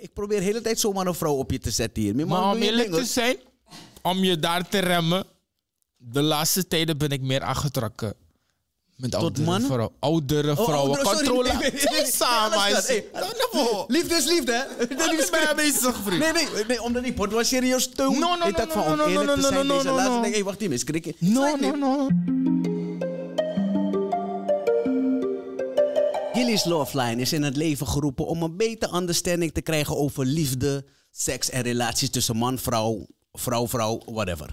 Ik probeer de hele tijd zomaar een vrouw op je te zetten hier. Maar, maar om eerlijk te zijn, om je daar te remmen, de laatste tijden ben ik meer aangetrokken. Met Tot oudere vrouwen. Oudere oh, vrouwen. Oh, Samen. Liefde is liefde, hè? Dat is mij bezig, vriend. Nee, nee, nee, omdat ik bord was serieus toen. No, no, no, no, no, no, no, no, no, no, no, no, no, no, no, no, no, Gilly's Loveline is in het leven geroepen om een beter understanding te krijgen over liefde, seks en relaties tussen man, vrouw, vrouw, vrouw, whatever.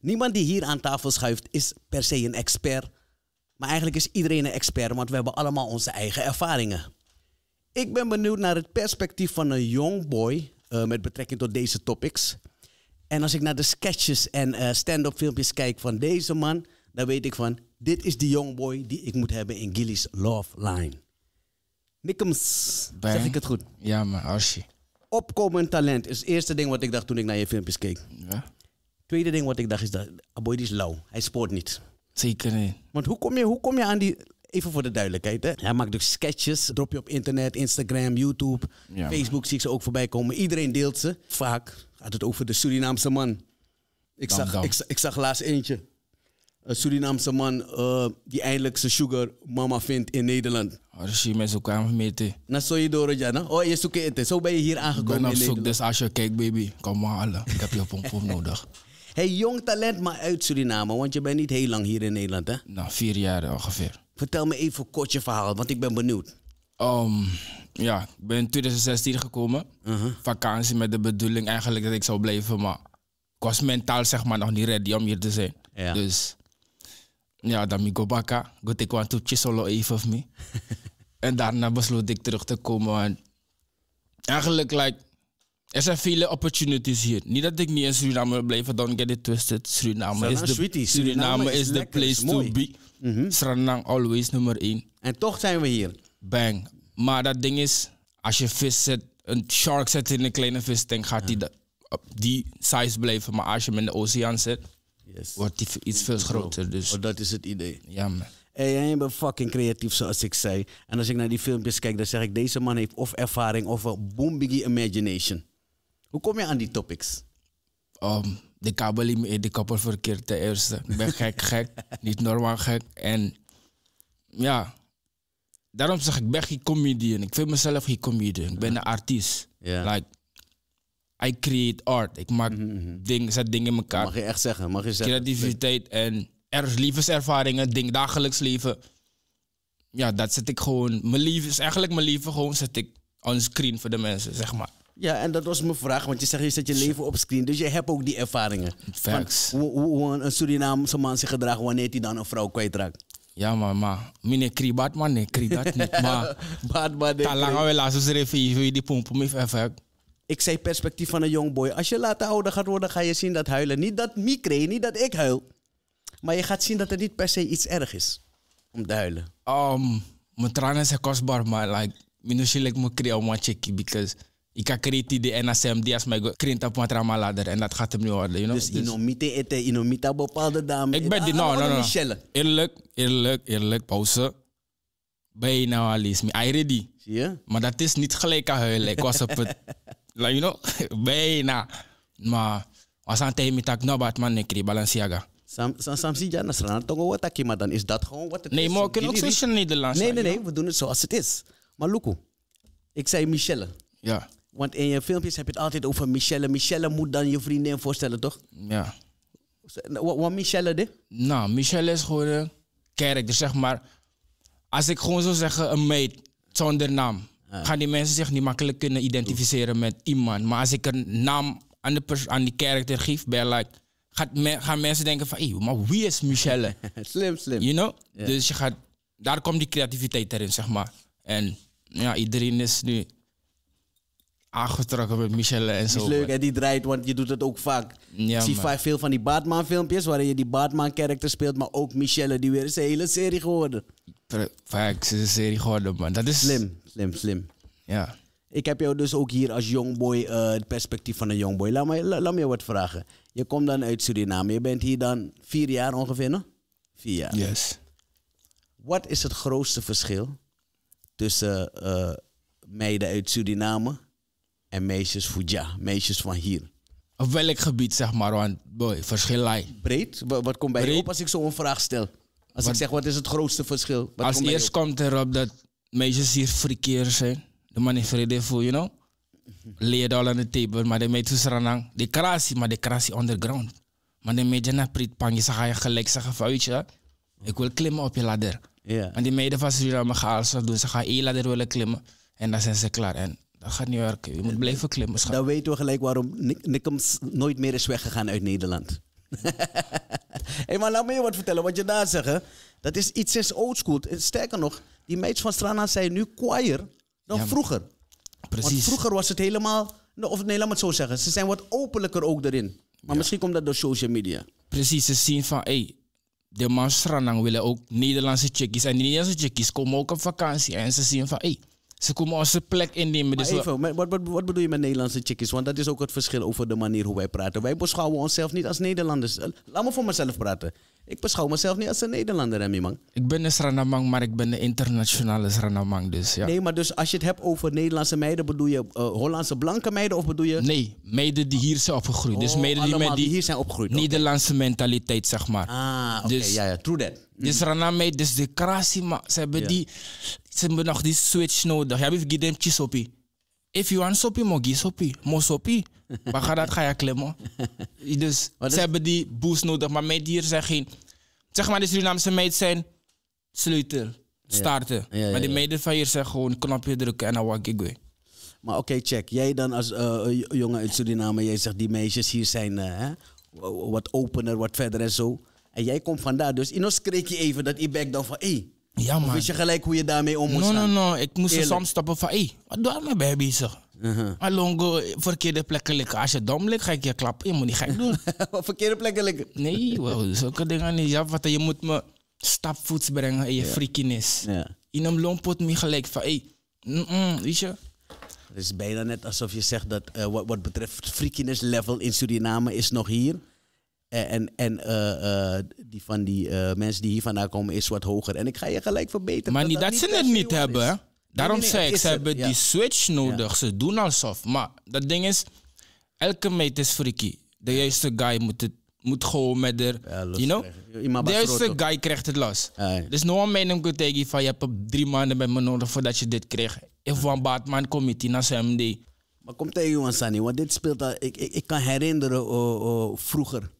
Niemand die hier aan tafel schuift is per se een expert. Maar eigenlijk is iedereen een expert, want we hebben allemaal onze eigen ervaringen. Ik ben benieuwd naar het perspectief van een young boy eh, met betrekking tot deze topics. En als ik naar de sketches en eh, stand-up filmpjes kijk van deze man, dan weet ik van dit is de young boy die ik moet hebben in Gilly's Love Line. Nikkums, zeg ik het goed? Ja, maar arsje. Opkomend talent is het eerste ding wat ik dacht toen ik naar je filmpjes keek. Ja. Tweede ding wat ik dacht is dat Aboy is lauw. Hij spoort niet. Zeker niet. Want hoe kom je, hoe kom je aan die... Even voor de duidelijkheid. Hè? Hij maakt dus sketches. Drop je op internet, Instagram, YouTube. Facebook zie ik ze ook voorbij komen. Iedereen deelt ze. Vaak gaat het over de Surinaamse man. Ik, zag, Ik, ik, zag laatst eentje. Een Surinaamse man eh, die eindelijk zijn sugar mama vindt in Nederland mensen met zo'n kwamen meten. Na zo je door Jana. Oh, je zoekt eten. Zo ben je hier aangekomen. Ik ben op zoek, dus als je kijkt, baby, kom maar alle. Ik heb je pompoen nodig. Hey, jong talent, maar uit Suriname, want je bent niet heel lang hier in Nederland, hè? Nou, vier jaar ongeveer. Vertel me even kort je verhaal, want ik ben benieuwd. Um, ja, ik ben in 2016 gekomen. Uh-huh. Vakantie met de bedoeling eigenlijk dat ik zou blijven, maar ik was mentaal zeg maar nog niet ready om hier te zijn. Dus ja, dan mi go goed ik te een solo even of me. en daarna besloot ik terug te komen. eigenlijk, like, er zijn vele opportunities hier. Niet dat ik niet in Suriname wil blijven, don't get it twisted. Suriname is de, Suriname, Suriname is the place to be. Mm is always nummer één. En toch zijn we hier. Bang. Maar dat ding is, als je vis zet, een shark zet in een kleine vis dan gaat ja. die, die size blijven. Maar als je hem in de oceaan zet, yes. wordt iets veel groter. Dus. Oh, dat is het idee. Jammer. Hey, jij bent fucking creatief, zoals ik zei. En als ik naar die filmpjes kijk, dan zeg ik: deze man heeft of ervaring of een boombiggy imagination. Hoe kom je aan die topics? Ehm, de kabel in de koppel verkeerd ten eerste. Ik ben gek, gek. Niet normaal gek. En ja, daarom zeg ik, ben geen comedian. Ik vind mezelf geen comedian. Ik ben een artiest. Like, I create art. Ik maak mhm, mhm. dingen, zet dingen in elkaar. Mag je echt zeggen, mag je zeggen. Creativiteit en er, levenservaringen, ding, dagelijks leven. Ja, dat zet ik gewoon. Mijn leven is eigenlijk mijn leven gewoon zet ik on screen voor de mensen, zeg maar. Ja, en dat was mijn vraag, want je zegt je zet je leven op screen, dus je hebt ook die ervaringen. Facts. hoe, hoe, een Surinaamse man zich gedraagt wanneer hij dan een vrouw kwijtraakt. Ja, maar, maar, meneer Kribat, man, nee, dat niet, maar... Bad, bad. nee. Talang, we laten ze even, die pompen, even, even. Ik zei perspectief van een boy. Als je later ouder gaat worden, ga je zien dat huilen. Niet dat migraine, niet dat ik huil. Maar je gaat zien dat er niet per se iets erg is om te huilen. Ehm, mijn tranen zijn kostbaar, maar like, minusje ik me kreeg om because ik heb creëerd de NSM die als mij krint op mijn trauma ladder en dat gaat hem nu worden, you know? Dus, dus, inomite ete, inomita bepaalde dame. Ik ben die, ah, no, no, no. Eerlijk, eerlijk, eerlijk, pauze. nou al is me, I ready. Zie Maar dat is niet gelijk aan huilen, ik was op het... like you know, bijna. Maar als aan tijd met knabat man, ik kreeg Balenciaga. Sam zie je naar tongo wat ik dan is dat gewoon wat het nee, is. Nee, maar ik kan ook zo Nederlands Nee, nee, nee, we doen het zoals het is. Maar Luko, ik zei Michelle. Ja. Want in je filmpjes heb je het altijd over Michelle. Michelle moet dan je vriendin voorstellen, toch? Ja. Nou, wat Michelle de? Nou, Michelle is gewoon een dus zeg maar. Als ik gewoon zou zeggen, een meid zonder naam gaan die mensen zich niet makkelijk kunnen identificeren met iemand. Maar als ik een naam aan, de aan die character geef, ben gaat me gaan mensen denken van, maar wie is Michelle? slim, slim. You know? Dus je gaat, daar komt die creativiteit erin, zeg maar. En ja, iedereen is nu aangetrokken met Michelle en zo. is leuk, hè? Die draait, want je doet het ook vaak. ik zie vaak veel van die Batman-filmpjes waarin je die Batman-character speelt, maar ook Michelle, die weer is een hele serie geworden. Vaak is een serie geworden, man. Dat is... Slim, slim, slim. Ja. Ik heb jou dus ook hier als jongboy, uh, eh, het perspectief van een jongboy. Laat me, laat me je wat vragen. Je komt dan uit Suriname. Je bent hier dan vier jaar ongeveer, no? Vier jaar. Yes. Wat is het grootste verschil tussen uh, meiden uit Suriname en meisjes Fuja, meisjes van hier? Op welk gebied, zeg maar, want boy, verschil Breed? Wat, komt bij Breed. je op als ik zo'n vraag stel? Als ik zeg, wat is het grootste verschil? Wat als eerst komt erop dat meisjes hier verkeerd zijn. De man vrede voor, you know. Leer al aan de table, maar de meisjes zijn aan. De kratie, maar de kratie underground. Maar de meiden naar Priet Pang, ze ga je gelijk zeggen van, je, ik wil klimmen op je ladder. En die meiden van Suriname gaan alles doen. Ze gaan één ladder willen klimmen en dan zijn ze klaar. En dat gaat niet werken. Je moet eh, blijven klimmen. Schat. Dan weten we gelijk waarom Nickums nooit meer is weggegaan uit Nederland. hey, maar laat me je wat vertellen. Wat je daar zegt, dat is iets is oldschool. Eh, sterker nog, die meids van Strana zijn nu queer dan vroeger. Precies. Want vroeger was het helemaal... Nou, of nee, laat me het zo zeggen. Ze zijn wat openlijker ook erin. Maar misschien komt dat door social media. Precies, ze zien van... Hey, de man Strana willen ook Nederlandse chickies. En die Nederlandse chickies komen ook op vakantie. En ze zien van... Hey, ze komen onze plek innemen. Dus even, wat, wat, wat, bedoel je met Nederlandse chickies? Want dat is ook het verschil over de manier hoe wij praten. Wij beschouwen onszelf niet als Nederlanders. Eh, laat me voor mezelf praten. Ik beschouw mezelf niet als een Nederlander, Remy man. Ik ben een Sranamang, maar ik ben een internationale Sranamang, dus ja. Nee, maar dus als je het hebt over Nederlandse meiden, bedoel je uh, Hollandse blanke meiden of bedoel je... Nee, meiden die hier zijn opgegroeid. dus oh, meiden die, met die, hier zijn opgegroeid. Nederlandse mentaliteit, zeg maar. Ah, oké, dus- ja, ja, true that. Mm. Dus meiden, dus de krasie, maar ze hebben die... Ze hebben nog die switch nodig. Jij hebt geen op je. If you want soppie, mogi soppie. Mo soppie. Maar ga dat ga je klimmen. Dus ze hebben die boost nodig. Maar meid hier zeggen, geen... Zeg maar de Surinaamse meiden zijn sleutel, starten. maar die meiden van hier zijn gewoon knopje drukken en dan wak ik weer. Maar oké, check. Jij dan als eh, eh, jongen uit Suriname, jij zegt die meisjes hier zijn eh, hè? wat opener, wat verder en zo. En jij komt vandaar. Dus in ons kreeg je even dat je back dan van... Hey, ja, je gelijk hoe je daarmee om moest no, gaan? No, no, Ik moest Eerlijk. soms stoppen van, hé, wat doe je baby bezig? Uh-huh. Alongo, verkeerde plekken liggen. Als je dom ligt, ga ik je klappen. Je moet niet gek doen. verkeerde plekken liggen. Nee, wow, zulke dingen niet. Ja, wat, je moet me stapvoets brengen in je ja. freakiness. Ja. In een lompot me gelijk van, hé, hey, weet je? Het is bijna net alsof je zegt dat eh, wat, wat betreft freakiness level in Suriname is nog hier. En, en eh, eh, die van die eh, mensen die hier vandaan komen is wat hoger. En ik ga je gelijk verbeteren. Maar niet dat, ze het niet hebben. Daarom zei ik, ze hebben die switch nodig. Ze doen alsof. Maar dat ding is, elke meet is freaky. De juiste guy moet het moet gewoon met er you know? De juiste guy krijgt het los. Dus no one ik kan tegen van, je hebt drie maanden bij me nodig voordat je dit kreeg. even van Batman committee naar CMD. Maar kom tegen jongens, Sani, want dit speelt al, ik, ik, ik kan herinneren uh, vroeger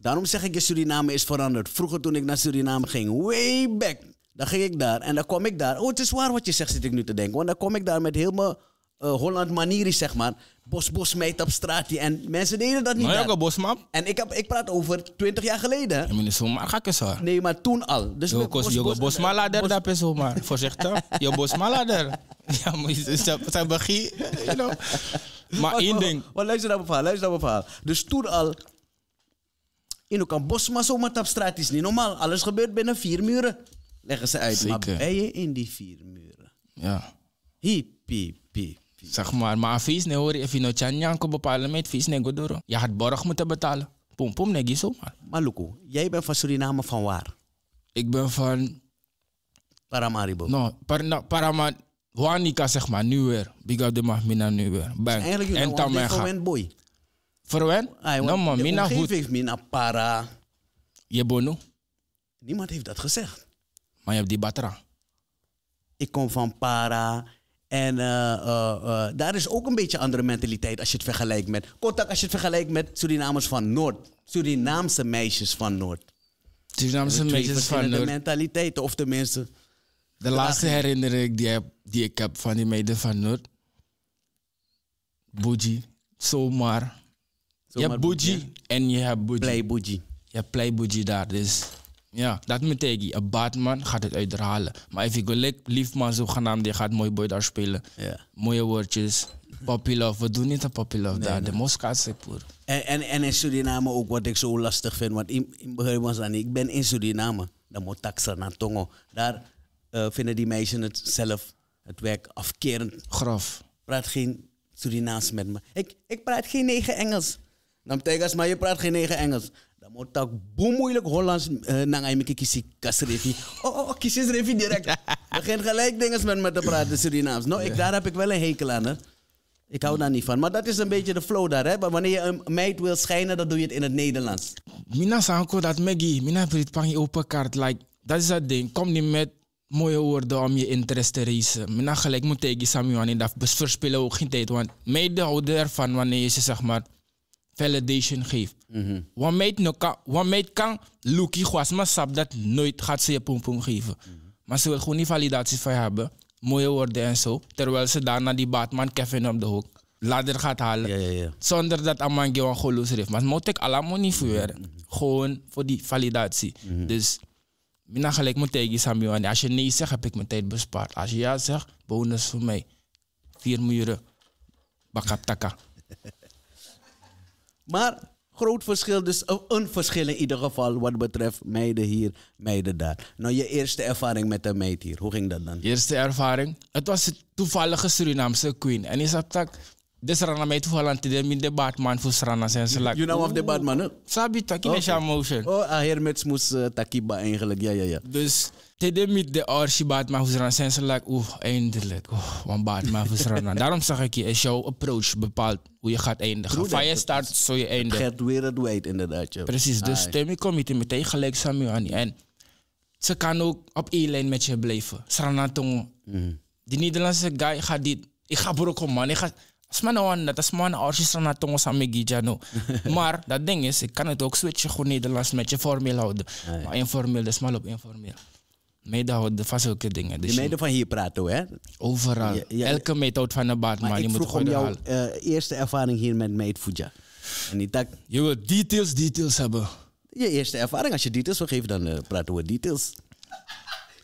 Daarom zeg ik je, Suriname is veranderd. Vroeger toen ik naar Suriname ging, way back, dan ging ik daar en dan kwam ik daar. Oh, het is waar wat je zegt, zit ik nu te denken. Want dan kom ik daar met helemaal uh, eh, Holland manier, zeg maar. Bos, bos, op straat. En mensen deden dat niet. Maar ook bosmap. En ik, heb, ik praat over 20 jaar geleden. Ja, maar ik eens hoor. Nee, maar toen al. Dus je bos, bosmalader, dat is zomaar. Voorzichtig. Je bosmalader. Ja, maar zijn begie. You Maar één ding. Maar, luister naar mijn verhaal, luister naar mijn verhaal. Dus toen al in ook een bos, maar zomaar op straat is niet normaal. Alles gebeurt binnen vier muren. Leggen ze uit. Zeker. Maar ben je in die vier muren? Ja. Hippie, pip. Zeg maar, maar vies nee hoor, even no chanjanko bepalen met vies nee godoro. Je had borg moeten betalen. Pom pom nee maar. Maluko, jij bent van Suriname van waar? Ik ben van... Paramaribo. No, par, no, zeg maar, nu weer. Big up de mag nu weer. Ben. Dus eigenlijk, en Tamega. boy. Verwen? Ah, nou maar mina goed. mina para. Je bono? Niemand heeft dat gezegd. Maar je hebt die batra. Ik kom van para. En eh, eh, eh, daar is ook een beetje andere mentaliteit als je het vergelijkt met... Contact als je het vergelijkt met Surinamers van Noord. Surinaamse meisjes van Noord. Surinaamse meisjes van Noord. De mentaliteit, of tenminste... De, laatste herinnering die, die, ik heb van die meiden van Noord... Boogie, zomaar je hebt Bougie en je hebt Bougie. Play Bougie. Je hebt Play Bougie daar, dus... Ja, dat betekent, een Batman gaat het uitdralen. Maar even gelijk, lief man, zogenaamd, die gaat mooi boy daar spelen. Mooie woordjes. Popular. we doen niet een popular daar. De Moskaatse poer. En, en, in Suriname ook wat ik zo lastig vind. Want in, in ik ben in Suriname. Dan moet taxa naar Tongo. Daar eh, vinden die meisjes het zelf, het werk afkerend. Grof. Praat geen Surinaams met me. Ik, ik praat geen negen Engels. Dan betekent maar je praat geen negen Engels. Dan moet ik boem moeilijk Hollands eh, naar een Oh, oh, kiesrevi direct. Begin gelijk dingen met me te praten, Surinaams. Nou, ik, daar heb ik wel een hekel aan, hè. Ik hou daar niet van. Maar dat is een beetje de flow daar, hè. Maar wanneer je een meid wil schijnen, dan doe je het in het Nederlands. Mina sanko dat Maggie, mina brit pang open kaart. Like, dat is dat ding. Kom niet met mooie woorden om je interesse te racen. Mina gelijk moet tegen Samuel dat verspillen ook geen tijd. Want meiden houden ervan wanneer je ze, zeg maar validation geeft. Mm -hmm. Waarmee kan Lucky Guasma Sap dat nooit gaat ze je pompom geven. Mhm. Maar ze wil gewoon die validatie van hebben. Mooie woorden en zo. Terwijl ze daarna die baatman Kevin op de hoek ladder gaat halen. Ja, ja, ja. Zonder dat Amangi een golos heeft. Maar moet ik allemaal niet voor mhm. Gewoon voor die validatie. Mhm. Dus ik gelijk moet tegen Samuel. Als je nee zegt, heb ik mijn tijd bespaard. Als je ja zegt, bonus voor mij. Vier muren. taka. Maar groot verschil, dus een verschil in ieder geval wat betreft meiden hier, meiden daar. Nou, je eerste ervaring met een meid hier, hoe ging dat dan? Eerste ervaring? Het was een toevallige Surinaamse queen. En is dat de met mai tu halan min de batman fu sarana sen selak you know of the batman ook? sabi taki okay. mesha motion oh ah hermets mus uh, taki ba eigenlijk ja ja ja dus tide mit de orshi batman fu sarana sen selak oeh eindelijk oh wan batman fu sarana daarom zeg ik je is jouw approach bepaalt hoe je gaat eindigen van je start zo je eindigt gaat weer het wijd inderdaad je. precies dus stem ik committee meteen gelijk Samuani en ze kan ook op één lijn met je blijven sarana tongo mhm. die Nederlandse guy gaat dit ik ga brokken man ik ga Sma mijn dat sma na orchestra na nou. Maar dat ding is, ik kan het ook switchen gewoon Nederlands met je formeel houden. Nee. Maar informeel, is maar op informeel. Meiden houden van zulke dingen. Dus de meiden van hier praten hè? Overal. Elke methode houdt van de baat, maar, je moet gewoon jouw eh, eerste ervaring hier met meid Fuja. En Je wilt details, details hebben. Je eerste ervaring, als je details wil geven, dan eh, praten we details.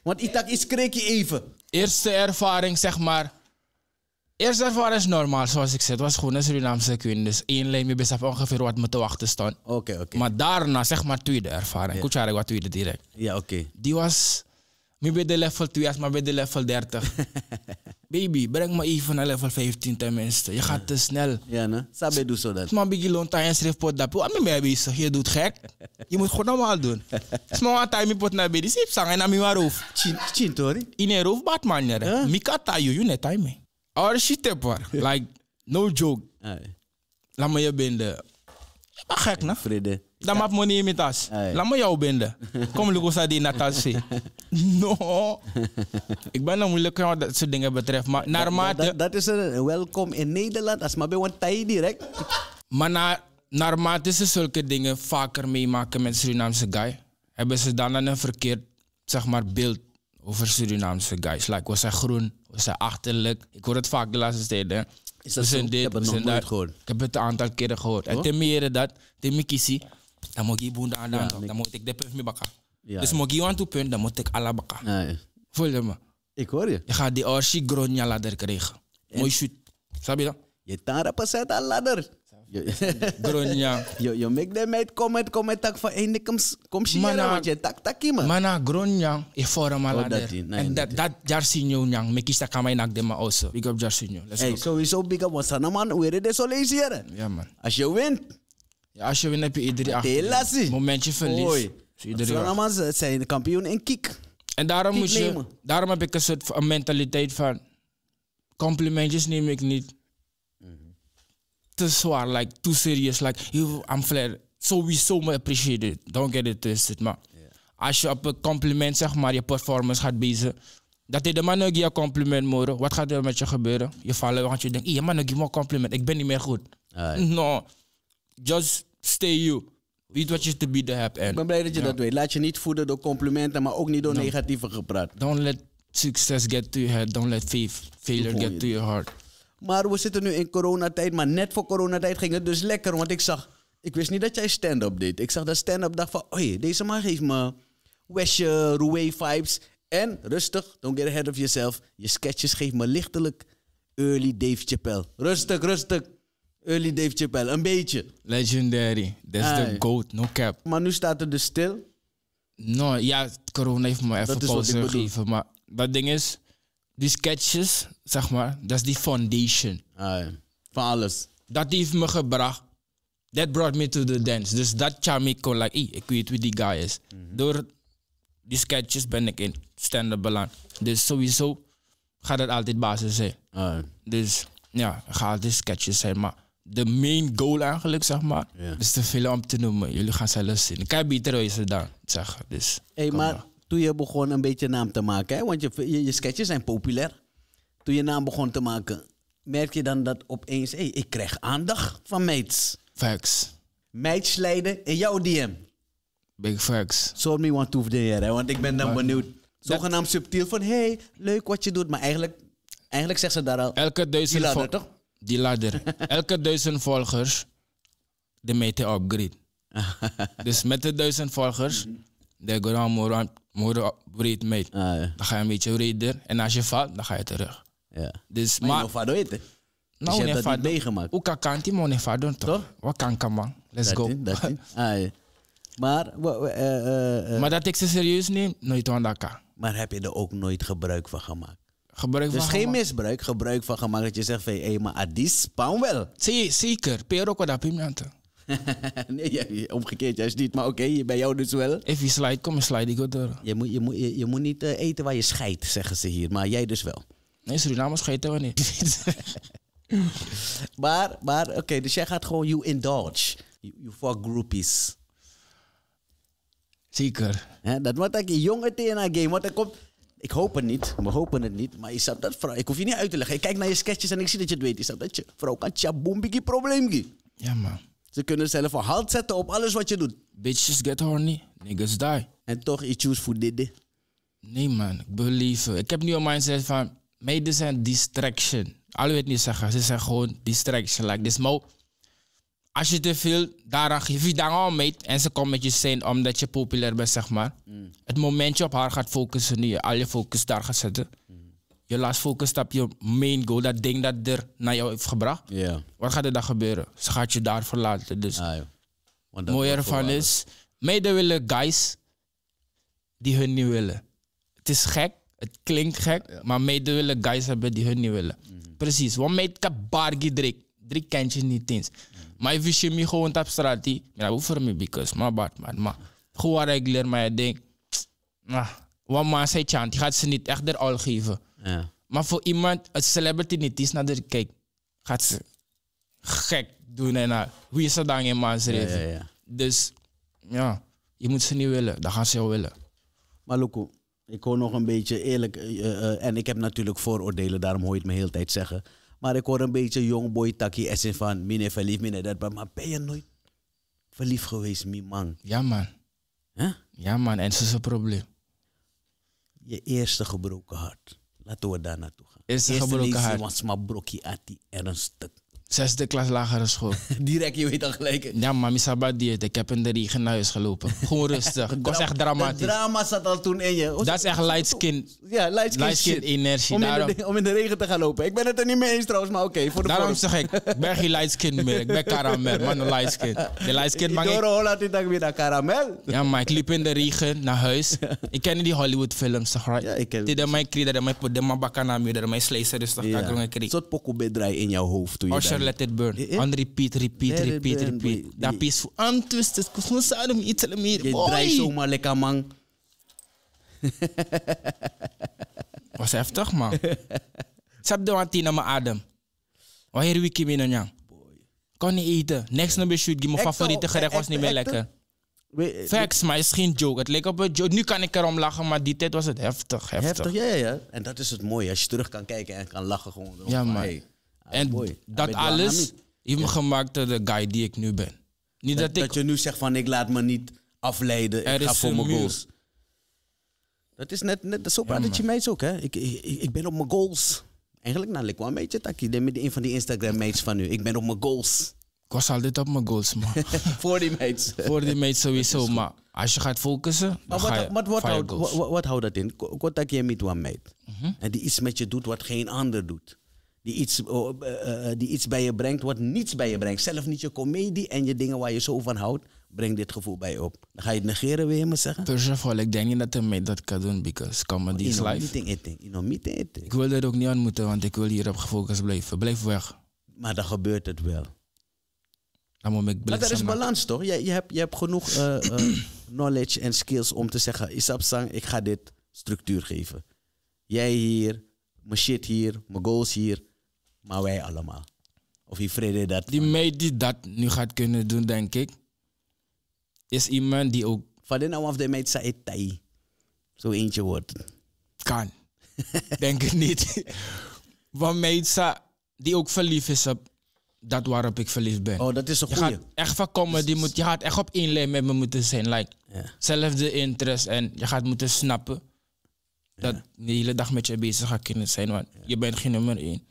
Want ik iets kreeg je even. Eerste ervaring, zeg maar Eerst en vooral normaal, zoals ik zei. Het was gewoon een Surinaamse queen. Dus één lijn, je beseft ongeveer wat me te wachten stond. Oké, oké. Maar daarna, zeg maar, tweede ervaring. Ik wat tweede direct. Ja, oké. Die was... Nu bij de level 2, maar bij de level 30. Baby, breng me even naar level 15 tenminste. Je gaat te snel. Ja, ne? Sabe doe zo dat. Maar biggie lonta en schrijf pot dat. Wat ben je bezig? Je doet gek. Je moet gewoon normaal doen. Sma wat time pot naar Die Sip zang en naar mijn roof. Chin, chin, In een roof, Batman. Mikata, you, you net mee. Archie oh, shit Like, no joke. Laat me je binden. bent gek, na. Vrede. Dan maak me niet in mijn tas. Laat me jou binden. Kom, Lucosa, die Natasha. No. Ik ben een nou moeilijk wat dat soort dingen betreft. Maar naarmate... Dat is een welkom in Nederland. Als maar bij want tijd direct. Maar na, naarmate ze zulke dingen vaker meemaken met Surinaamse guy... hebben ze dan een verkeerd, zeg maar, beeld over Surinaamse guys. Like, was hij groen, we zijn achterlijk. Ik hoor het vaak de laatste tijden. Is dat we zijn zo? dit, ik heb het nog nooit gehoord. Ik heb het een aantal keren gehoord. En ten dat, ten dan moet ik boende aan de Dan moet ik de punt mee bakken. Ja. Dus moet ik aan toe punt, dan moet ik alle bakken. Nee. Voel je me? Ik hoor je. Je gaat die orsi gronja ladder krijgen. Mooi shoot. Snap je dat? Je tara passet ladder. Gronja. Yo, yo, make them made comment, comment tak van één kom kom siera want je tak tak Man, Mana gronja e eh, forma la oh, der. En dat dat jarsinyo nyang me kista kamai nak dem also. Big up jarsinyo. Let's hey, go. sowieso big up want sana man, we de soliseren. Ja man. Als je wint. Ja, als je wint heb je iedereen achter. Eh. Momentje verlies. Sana man zijn kampioen in kick. En daarom moet je daarom heb ik een soort mentaliteit van complimentjes neem ik niet te zwaar, like too serious, like you, I'm flair. Sowieso me appreciate it. Don't get it twisted, maar yeah. als je op een compliment zeg maar je performance gaat bezig, dat hij de man ook je compliment moet. Wat gaat er met je gebeuren? Je valt want je denkt, je man ook je compliment. Ik ben niet meer goed. No, just stay you. Weet wat je te bieden hebt. ik ben blij dat je dat weet. Laat je niet voeden door complimenten, maar ook niet door negatieve gepraat. Don't let success get to your head. Don't let failure get to your heart. Maar we zitten nu in coronatijd. Maar net voor coronatijd ging het dus lekker. Want ik zag, ik wist niet dat jij stand-up deed. Ik zag dat stand-up, dacht van, oei, oh deze man geeft me wesje, roué vibes. En rustig, don't get ahead of yourself. Je sketches geven me lichtelijk early Dave Chappelle. Rustig, rustig. Early Dave Chappelle, een beetje. Legendary. That's the goat, no cap. Maar nu staat het dus stil. Nou ja, corona heeft me even pauze gegeven. Maar dat ding is, die sketches, zeg maar, dat is die foundation. van alles. Dat heeft me gebracht. That brought me to the dance. Dus dat charm ik kon, like, ik weet wie die guy is. Mhm. Door die sketches ben ik in stand belang. Dus sowieso gaat het altijd basis zijn. Dus ja, ga altijd sketches zijn. Maar de main goal eigenlijk, zeg maar, is te veel om te noemen. Jullie gaan zelfs zien. Ik is beter dan, zeg. Dus, hey, maar toen je begon een beetje naam te maken, hè? want je, je, je sketches zijn populair. Toen je naam begon te maken, merk je dan dat opeens, hey, ik krijg aandacht van meids. Facts. Meids leiden in jouw DM. Big facts. Sold me want tooth there, hè, want ik ben dan benieuwd. Zogenaamd subtiel van, hé, hey, leuk wat je doet, maar eigenlijk, eigenlijk zegt ze daar al. Elke duizend die ladder, toch? Die ladder. Elke duizend volgers, de meid upgrade. dus met de duizend volgers, de grand moran moeder breed mee. Ah, ja. Dan ga je een beetje breder. En als je valt, dan ga je terug. Ja. Dus, maar, vader weet het. Nou, dus je hebt dat Hoe kan kan die man vader toch? Wat kan kan man? Let's go. Dat ah, Maar, maar dat ik ze serieus neem, nooit aan dat kan. Maar heb je er ook nooit gebruik van gemaakt? Gebruik dus van geen gemaakt. misbruik, gebruik van gemaakt. Dat je zegt van, hé, maar Adis, spawn wel. Zeker, ook qua dat nee, omgekeerd, juist niet. Maar oké, okay, bij jou dus wel. Even slide, kom een slide ik door. Je moet, je, moet, je, moet niet eh, eten waar je scheidt, zeggen ze hier. Maar jij dus wel. Nee, Suriname scheiden we niet. maar, maar oké, dus jij gaat gewoon you indulge. You, you fuck groupies. Zeker. Ja, dat moet een jonge TNA game, want dat komt... Ik hoop het niet, we hopen het niet. Maar is zou dat vrouw, ik hoef je niet uit te leggen. Ik kijk naar je sketches en ik zie dat je het weet. Is zou dat je vrouw kan tja boembiki probleem. Ja, man. Ze kunnen zelf een halt zetten op alles wat je doet. Bitches get horny, niggas die. En toch, iets choose voor dit. Nee man, ik believe. Ik heb nu een mindset van, meiden zijn distraction. Alle weet niet zeggen, ze zijn gewoon distraction. Like this, maar als je te veel daaraan geeft, je dan al mee en ze komt met je zijn omdat je populair bent, zeg maar. Mm. Het moment je op haar gaat focussen, nu je al je focus daar gaat zetten je laatst focus op je main goal, dat ding dat er naar jou heeft gebracht. Wat gaat er dan gebeuren? Ze gaat je daar verlaten. Dus ah, mooi ervan is, meiden willen guys die hun niet willen. Het is gek, het klinkt gek, maar meiden willen guys hebben die hun niet willen. Mhm. Precies, want meiden kan bargi Drie kent je niet eens. Mhm. Maar als je me gewoon op straat, dan hoef je me because, maar bad, maar, maar. Gewoon regulier, maar je denkt, ah, wat wat maar zij chant, die gaat ze niet echt er al geven. Ja. Maar voor iemand, een celebrity niet is, naar de kijk, gaat ze gek doen en naar eh, hoe is dat dan in Maasreef. Dus ja, je moet ze niet willen, dan gaan ze jou willen. Maar Luko, ik hoor nog een beetje eerlijk, eh, eh, en ik heb natuurlijk vooroordelen, daarom hoor je het me heel tijd zeggen. Maar ik hoor een beetje jongboy takkie essen van, meneer verliefd, meneer dat, maar ben je nooit verliefd geweest, mijn man? Ja man. Ja man, en dat is een probleem. Je eerste gebroken hart. Laten we daar naartoe gaan. Eerste, een gebroken was ernstig. Zesde klas lagere school. Direct, je weet al gelijk. Ja, maar Misaba dieet. Ik heb in de regen naar huis gelopen. Gewoon rustig. Ik was echt dramatisch. Het drama zat al toen in je. dat is echt oh, light skin. Ja, light skin, light skin energie. Om, daarom, in de, om in de regen te gaan lopen. Ik ben het er niet mee eens trouwens, maar oké. voor de daarom zeg ik, ik ben geen light skin meer. Ik ben karamel, man, light skin. De light skin mag ik... Holland ik weer naar karamel. Ja, maar ik liep in de regen naar huis. Ik ken die Hollywood films, zeg Right? Ja, ik ken Dit is mijn kreeg, dat is mijn bakana meer, dat is mijn rustig. dus dat kan ik Een soort in jouw hoofd toen je oh, pressure, let it burn. On repeat, repeat, repeat, repeat. Dat is voor antwist, het kost ons adem iets meer. Je draait zomaar lekker, man. Was heftig, man. Sap de wat naar mijn adem. Waar hier wiki mee nou, Kon niet eten. Niks naar die nou Mijn favoriete gerecht was niet meer lekker. Facts, maar is geen joke. Het leek op een joke. Nu kan ik erom lachen, maar die tijd was het heftig. Heftig, heftig ja, ja. En dat is het mooie. Als je terug kan kijken en kan lachen gewoon. Ja, maar en ah, dat alles heeft me gemaakt de guy die ik nu ben. Niet dat, ik, dat je nu zegt van ik laat me niet afleiden, ik ga voor mijn goals. Dat is net, net zo praat dat je meisje ook, hè? Ik, ik, ik ben op mijn goals. Eigenlijk nou, ik wel een beetje takkie. Een van die Instagram-mates van nu. Ik ben op mijn goals. Ik was altijd op mijn goals, man. voor die meids. voor die meids sowieso, maar als je gaat focussen. Maar wat, wat, wat, houdt, wat, houdt dat in? Wat dat je met een meid. Mhm. En die iets met je doet wat geen ander doet die iets, eh, eh, eh, die iets bij je brengt, wat niets bij je brengt. Zelf niet je comedie en je dingen waar je zo van houdt, breng dit gevoel bij je op. Dan ga je het negeren, wil je me zeggen? Tussen all, ik denk niet dat je mij dat kan doen, because comedy is life. Meeting eating. In meeting eating. Ik wil er ook niet aan moeten, want ik wil hierop gefocust blijven. Blijf weg. Maar dan gebeurt het wel. maar er is balans toch? Je, je, hebt, je hebt genoeg knowledge en skills om te zeggen: Isabsang, ik ga dit structuur geven. Jij hier, mijn shit hier, mijn goals hier maar wij allemaal. Of je vrede dat. Die meid die dat nu gaat kunnen doen, denk ik, is iemand die ook. Van de nou af de meid zei tai. Zo eentje wordt. Kan. denk ik niet. Want meid die ook verliefd is op dat waarop ik verliefd ben. Oh, dat is een goede. Je gaat echt van die moet, je gaat echt op één lijn met me moeten zijn. Like, Zelfde interesse en je gaat moeten snappen dat ja. de hele dag met je bezig gaat kunnen zijn. Want je bent geen nummer één.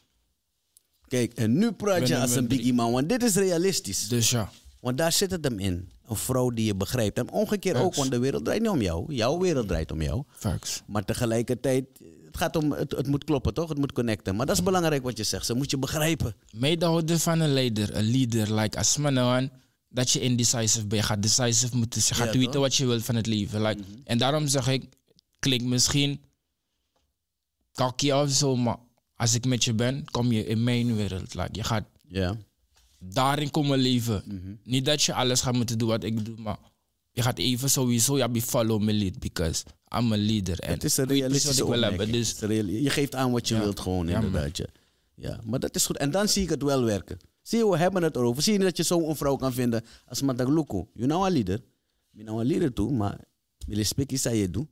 Kijk, en nu praat je als een biggie man, want dit is realistisch. Dus ja. Want daar zit het hem in. Een vrouw die je begrijpt. En omgekeerd ook, want de wereld draait niet om jou. Jouw wereld draait om jou. Facts. Maar tegelijkertijd, het, gaat om, het, het moet kloppen toch? Het moet connecten. Maar dat is belangrijk wat je zegt. Ze moet je begrijpen. Medehouden van een leider, een leader, like Asmanan. Dat je indecisive bent. Je gaat decisive moeten. Je gaat weten wat je wilt van het leven. Like, mhm. En daarom zeg ik, klinkt misschien kakkie of zo, maar als ik met je ben, kom je in mijn wereld. Like, je gaat daarin komen leven. Mhm. Niet dat je alles gaat moeten doen wat ik doe, maar je gaat even sowieso, ja, follow me lead, because I'm a leader. Het is een realistische wat dus Je geeft aan wat je wilt gewoon, inderdaad. Man. Ja. maar dat is goed. En dan zie ik het wel werken. Zie je, we hebben het erover. Zie je dat je zo'n vrouw kan vinden als Matagluku. You know a leader. You know a leader too, maar wil je spreken, je doen.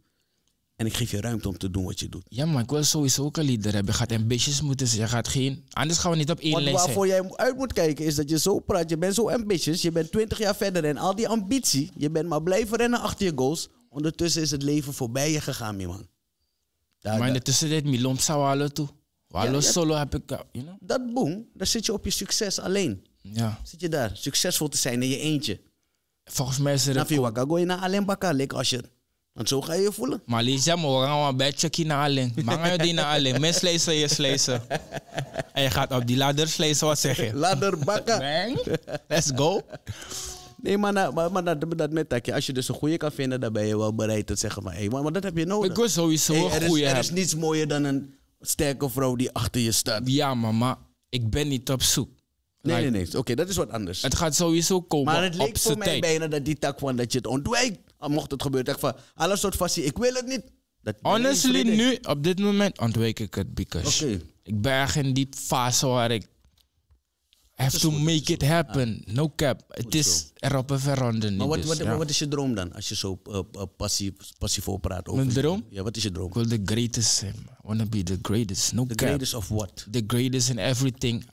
En ik geef je ruimte om te doen wat je doet. Ja, maar ik wil sowieso ook een leader hebben. Je gaat ambitieus moeten zijn. Je gaat geen... Anders gaan we niet op één lijn zijn. Waarvoor jij uit moet kijken is dat je zo praat. Je bent zo ambitieus. Je bent 20 jaar verder. En al die ambitie. Je bent maar blijven rennen achter je goals. Ondertussen is het leven voorbij je gegaan, mijn man. Daar, maar in de tussentijd, zou Sawalo toe. Walo ja, solo heb ik... Eh, you know? Dat boom, daar zit je op je succes alleen. Ja. Zit je daar, succesvol te zijn in je eentje. Volgens mij is er... Nafi Gooi je naar Alembaka, Bakalik als je want zo ga je je voelen. Maar Lisa, we gaan een beetje naar alleen. Maar je die naar alleen. Mensen je slezen? En je gaat op die ladder slijzen, wat zeg je? Ladder bakken. Let's go. Nee, maar, maar, maar dat, dat met takje. Als je dus een goede kan vinden, dan ben je wel bereid te zeggen van... hey, maar, dat heb je nodig. Ik wil sowieso hey, een goede Er is niets mooier dan een sterke vrouw die achter je staat. Ja, mama. Ik ben niet op zoek. Nee, nee, nee. Oké, dat is wat anders. Het gaat sowieso komen Maar het leek voor mij tijd. bijna dat die tak van dat je het ontwijkt. Ah, mocht het gebeuren, denk van, alle soort fascie, ik wil het niet. Dat Honestly, nu, op dit moment ontwijk ik het, because ik ben echt in die fase waar ik have to make it happen. Ah. No cap. Het is erop en veranderen. Maar wat, dus wat, wat, is je droom dan, als je zo passief, eh, eh, passief praat? Over Mijn droom? Ja, wat is je droom? Ik wil de greatest zijn. I wanna be the greatest. No cap. The greatest of what? The greatest in everything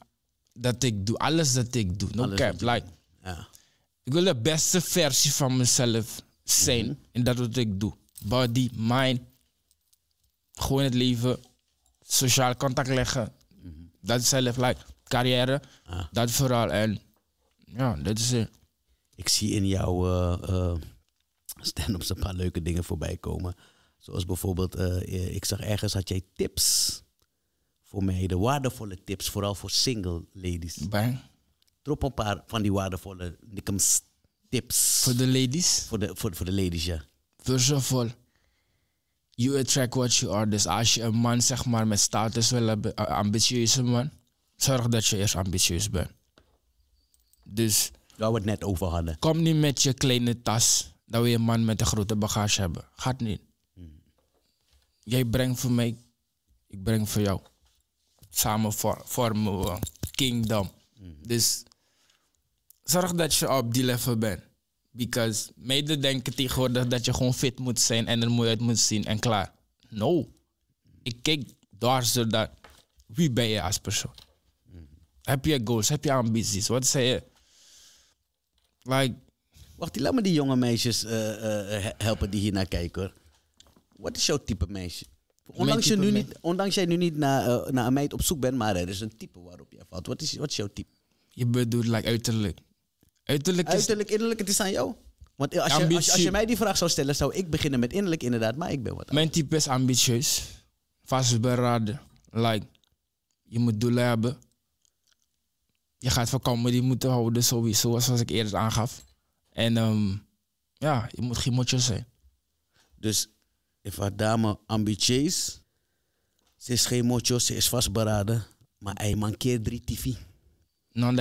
dat ik doe. Alles dat ik doe. No cap. Like, ja. Ik wil de beste versie van mezelf zijn. in mhm. En dat wat ik doe. Body, mind. Gewoon het leven. Sociaal contact leggen. Mhm. Dat is zelf, like, carrière. Ah. Dat vooral. En ja, dat is het. Ik zie in jouw uh, eh, uh, eh, stand-ups een paar leuke dingen voorbij komen. Zoals bijvoorbeeld, eh, ik zag ergens had jij tips voor mij. De waardevolle tips, vooral voor single ladies. Bang. Drop een paar van die waardevolle tips. Voor de ladies? Voor de, voor, voor de ladies, ja. First of all, you attract what you are. Dus als je een man zeg maar met status wil hebben, een eh, ambitieuze man, zorg dat je eerst ambitieus bent. Dus. Waar we het net over hadden. Kom niet met je kleine tas, dat we een man met een grote bagage hebben. Gaat niet. Jij brengt voor mij, ik breng voor jou. Samen vormen we een kingdom. Dus zorg dat je op die level bent. Because meiden denken tegenwoordig dat je gewoon fit moet zijn en er mooi uit moet zien en klaar. No. Ik kijk daar zodat wie ben je als persoon? Heb je goals? Heb je ambities? Wat zei je? Like. Wacht, laat me die jonge meisjes eh, eh, helpen die hier naar kijken hoor. Wat is jouw type meisje? Ondanks, je nu niet, ondanks jij nu niet naar, eh, naar een meid op zoek bent, maar er is een type waarop je valt. Wat is, wat is jouw type? Je bedoelt like uiterlijk. Uiterlijk, is... innerlijk, het is aan jou. Want als je, als, je, mij die vraag zou stellen, zou ik beginnen met innerlijk inderdaad, maar ik ben wat. Mijn type is ambitieus, vastberaden. Like, je moet doelen hebben. Je gaat van comedy moeten houden, sowieso, zoals ik eerder aangaf. En ehm, ja, je moet geen motjes zijn. Dus, if a dame ambitieus, ze is geen motjes, ze is vastberaden, maar hij mankeert drie TV non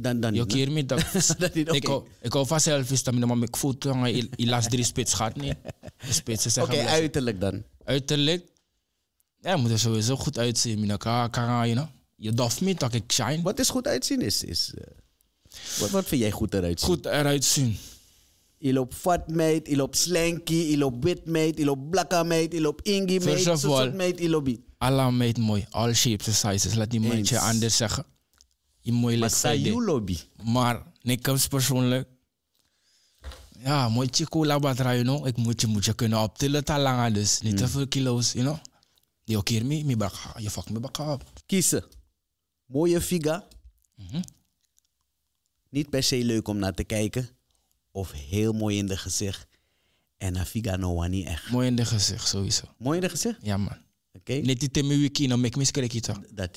dan dan yo kier mi ik hoop ik dat vast zelf is dan ik voel drie spits gaat niet oké uiterlijk dan uiterlijk ja moet er sowieso goed uitzien mina ka ka you je dof me dat ik shine wat is goed uitzien is is wat vind jij goed eruit zien goed eruit zien je loopt fat meid, je loopt slanky, je loopt wit meid, je loopt blakka meid, je loopt ingi meid, soort meid, je loopt... Alla meid mooi, all shapes and sizes, laat die mensen anders zeggen in moeilijk zijn. lobby. Maar heb persoonlijk. Ja, moet je cola batra, you know. Ik moet je, moet je kunnen optillen talanga dus. Niet te veel mm. kilo's, you know. Die ook hier mee, me je fuck me bakken op. Kiezen. Mooie figa. Mhm. Niet per se leuk om naar te kijken. Of heel mooi in de gezicht. En een figa no niet echt. Mooi in de gezicht, sowieso. Mooi in de gezicht? Ja, man. Okay. Neti temi wiki no ik miskere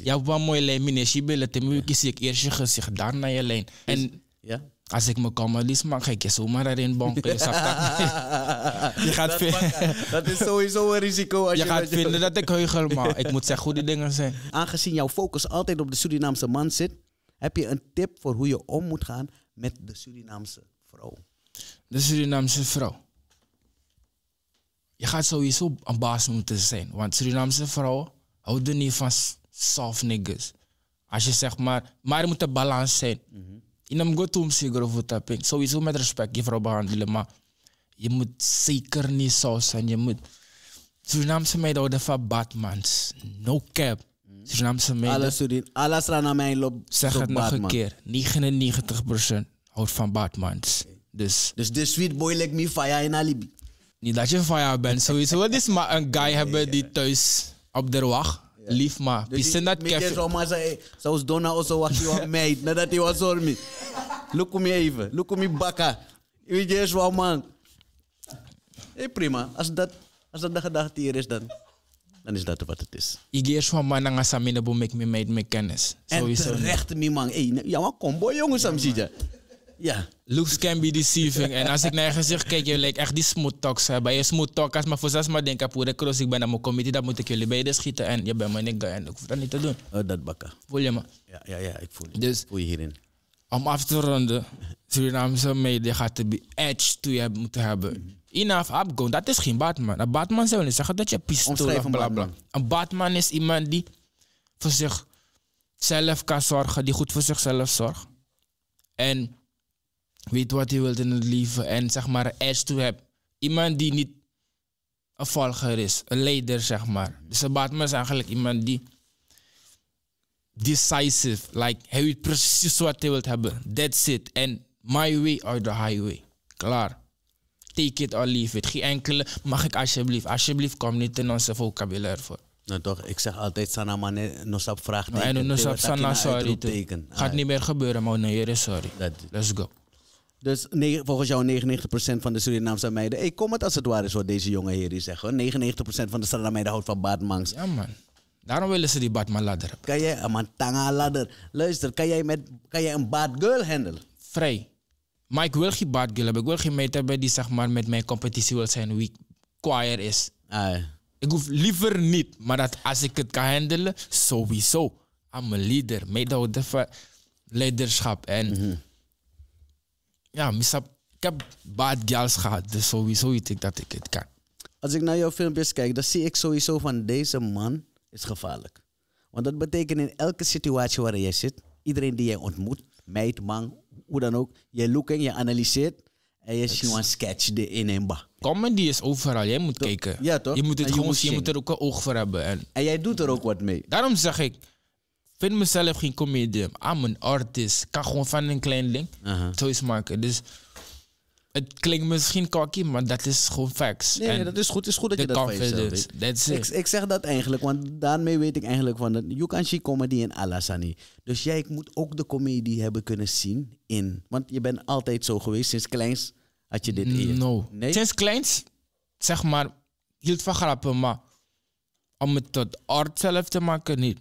Ja, wat mooi lijn mine shibele temi wiki zie ik eerst je gezicht daarna je lijn. En ja. Als ik me comedies maak, ga ik je zomaar erin bonken. Je, gaat dat, dat is sowieso een risico. Als je, je gaat vinden dat ik heugel, maar ik moet zeggen goede dingen zijn. Aangezien jouw focus altijd op de Surinaamse man zit, heb je een tip voor hoe je om moet gaan met de Surinaamse vrouw? De Surinaamse vrouw je gaat sowieso een baas moeten zijn. Want Surinaamse vrouwen houden niet van soft niggas. Als je zegt maar, maar er moet een balans zijn. In een goed om zeker over Sowieso met respect je vrouw behandelen, maar je moet zeker niet zo zijn. Je moet. Surinaamse meiden houden van Batmans. No cap. Surinaamse meiden. Alles, Surin aan mijn loop. Zeg het nog een keer. 99% houdt van Batmans. Dus. Dus de sweet boy like me, fire in alibi. Niet dat je van jou bent, sowieso. Het is maar een guy hebben die thuis op de wacht. Lief maar. Pissen dus dat kef. Ik zei, zoals Dona ook zo wat je meid, nadat hij was door me. Look me even, look me bakka. Weet je, zo man. Hey, prima, als dat, als dat de gedachte hier is, dan dan is dat wat het is. Ik geef van man naar Samina Boom, ik me meid met kennis. En terecht, rechte man. hey, nou, ja, maar kom, boy, jongens, Samsija. Ja. Looks can be deceiving. en als ik naar je gezicht kijk, je lijkt echt die smooth talks hebben. Je smooth Als maar voor zes maar denk ik, de cross, ik ben aan mijn committee, dat moet ik jullie beiden schieten. En je bent mijn nigga en ik hoef dat niet te doen. Oh, dat bakken. Voel je me? Ja, ja, ja ik voel je. Dus, voel je hierin. Om af te ronden, Surinaamse media gaat de edge toe je moeten hebben. Inaf -hmm. dat is geen Batman. Een Batman zou niet zeggen dat je pistool of bla bla. Een Batman is iemand die voor zichzelf kan zorgen, die goed voor zichzelf zorgt. En weet wat hij wilt in het leven en zeg maar een edge to hebt. Iemand die niet een volger is, een leider zeg maar. Dus een Batman is eigenlijk iemand die decisive, like hij weet precies wat hij wilt hebben. That's it. En my way or the highway. Klaar. Take it or leave it. Geen enkele, mag ik alsjeblieft, alsjeblieft kom niet in onze vocabulaire voor. Nou toch, ik zeg altijd Sana Mane Nosap vraagt. Nee, nou, Nosap Sana sorry. Gaat ah. niet meer gebeuren, maar nee, sorry. Let's go. Dus volgens jou 99% van de Surinaamse meiden. Ik kom het als het ware is wat deze jonge heren zeggen. 99% van de Surinaamse meiden houdt van badmangs. Ja man. Daarom willen ze die Batman ladder. Kan jij een tanga ladder? Luister, kan jij, met, kan jij een badgirl handelen? Vrij. Maar ik wil geen badgirl hebben. Ik wil geen meid hebben die zeg maar, met mijn competitie wil zijn wie choir is. Ah. Ik hoef liever niet. Maar dat als ik het kan handelen, sowieso. I'm a leader. Meid houden leiderschap. En... Mhm ja, misap, ik heb bad girls gehad, dus sowieso weet ik dat ik het kan. Als ik naar jouw filmpjes kijk, dan zie ik sowieso van deze man is gevaarlijk. Want dat betekent in elke situatie waarin jij zit, iedereen die jij ontmoet, meid, man, hoe dan ook, je looking, je analyseert en je ziet een sketch de in en ba. Comedy is overal, jij moet kijken. Ja, toch? Je moet, het gewoon, je moet er ook een oog voor hebben. En, en jij doet er ook wat mee. Daarom zeg ik, vind mezelf geen comedian. ben een artist. Ik kan gewoon van een klein ding uh zoiets maken. Dus het klinkt misschien cocky, maar dat is gewoon facts. Nee, dat is goed. Het is goed dat je dat confidence. van ik, ik, zeg dat eigenlijk, want daarmee weet ik eigenlijk van... Dat, you can see comedy in Alassani. Dus jij moet ook de comedy hebben kunnen zien in... Want je bent altijd zo geweest. Sinds kleins had je dit in. No. Nee? Sinds kleins, zeg maar, hield van grappen, maar... Om het tot art zelf te maken, niet.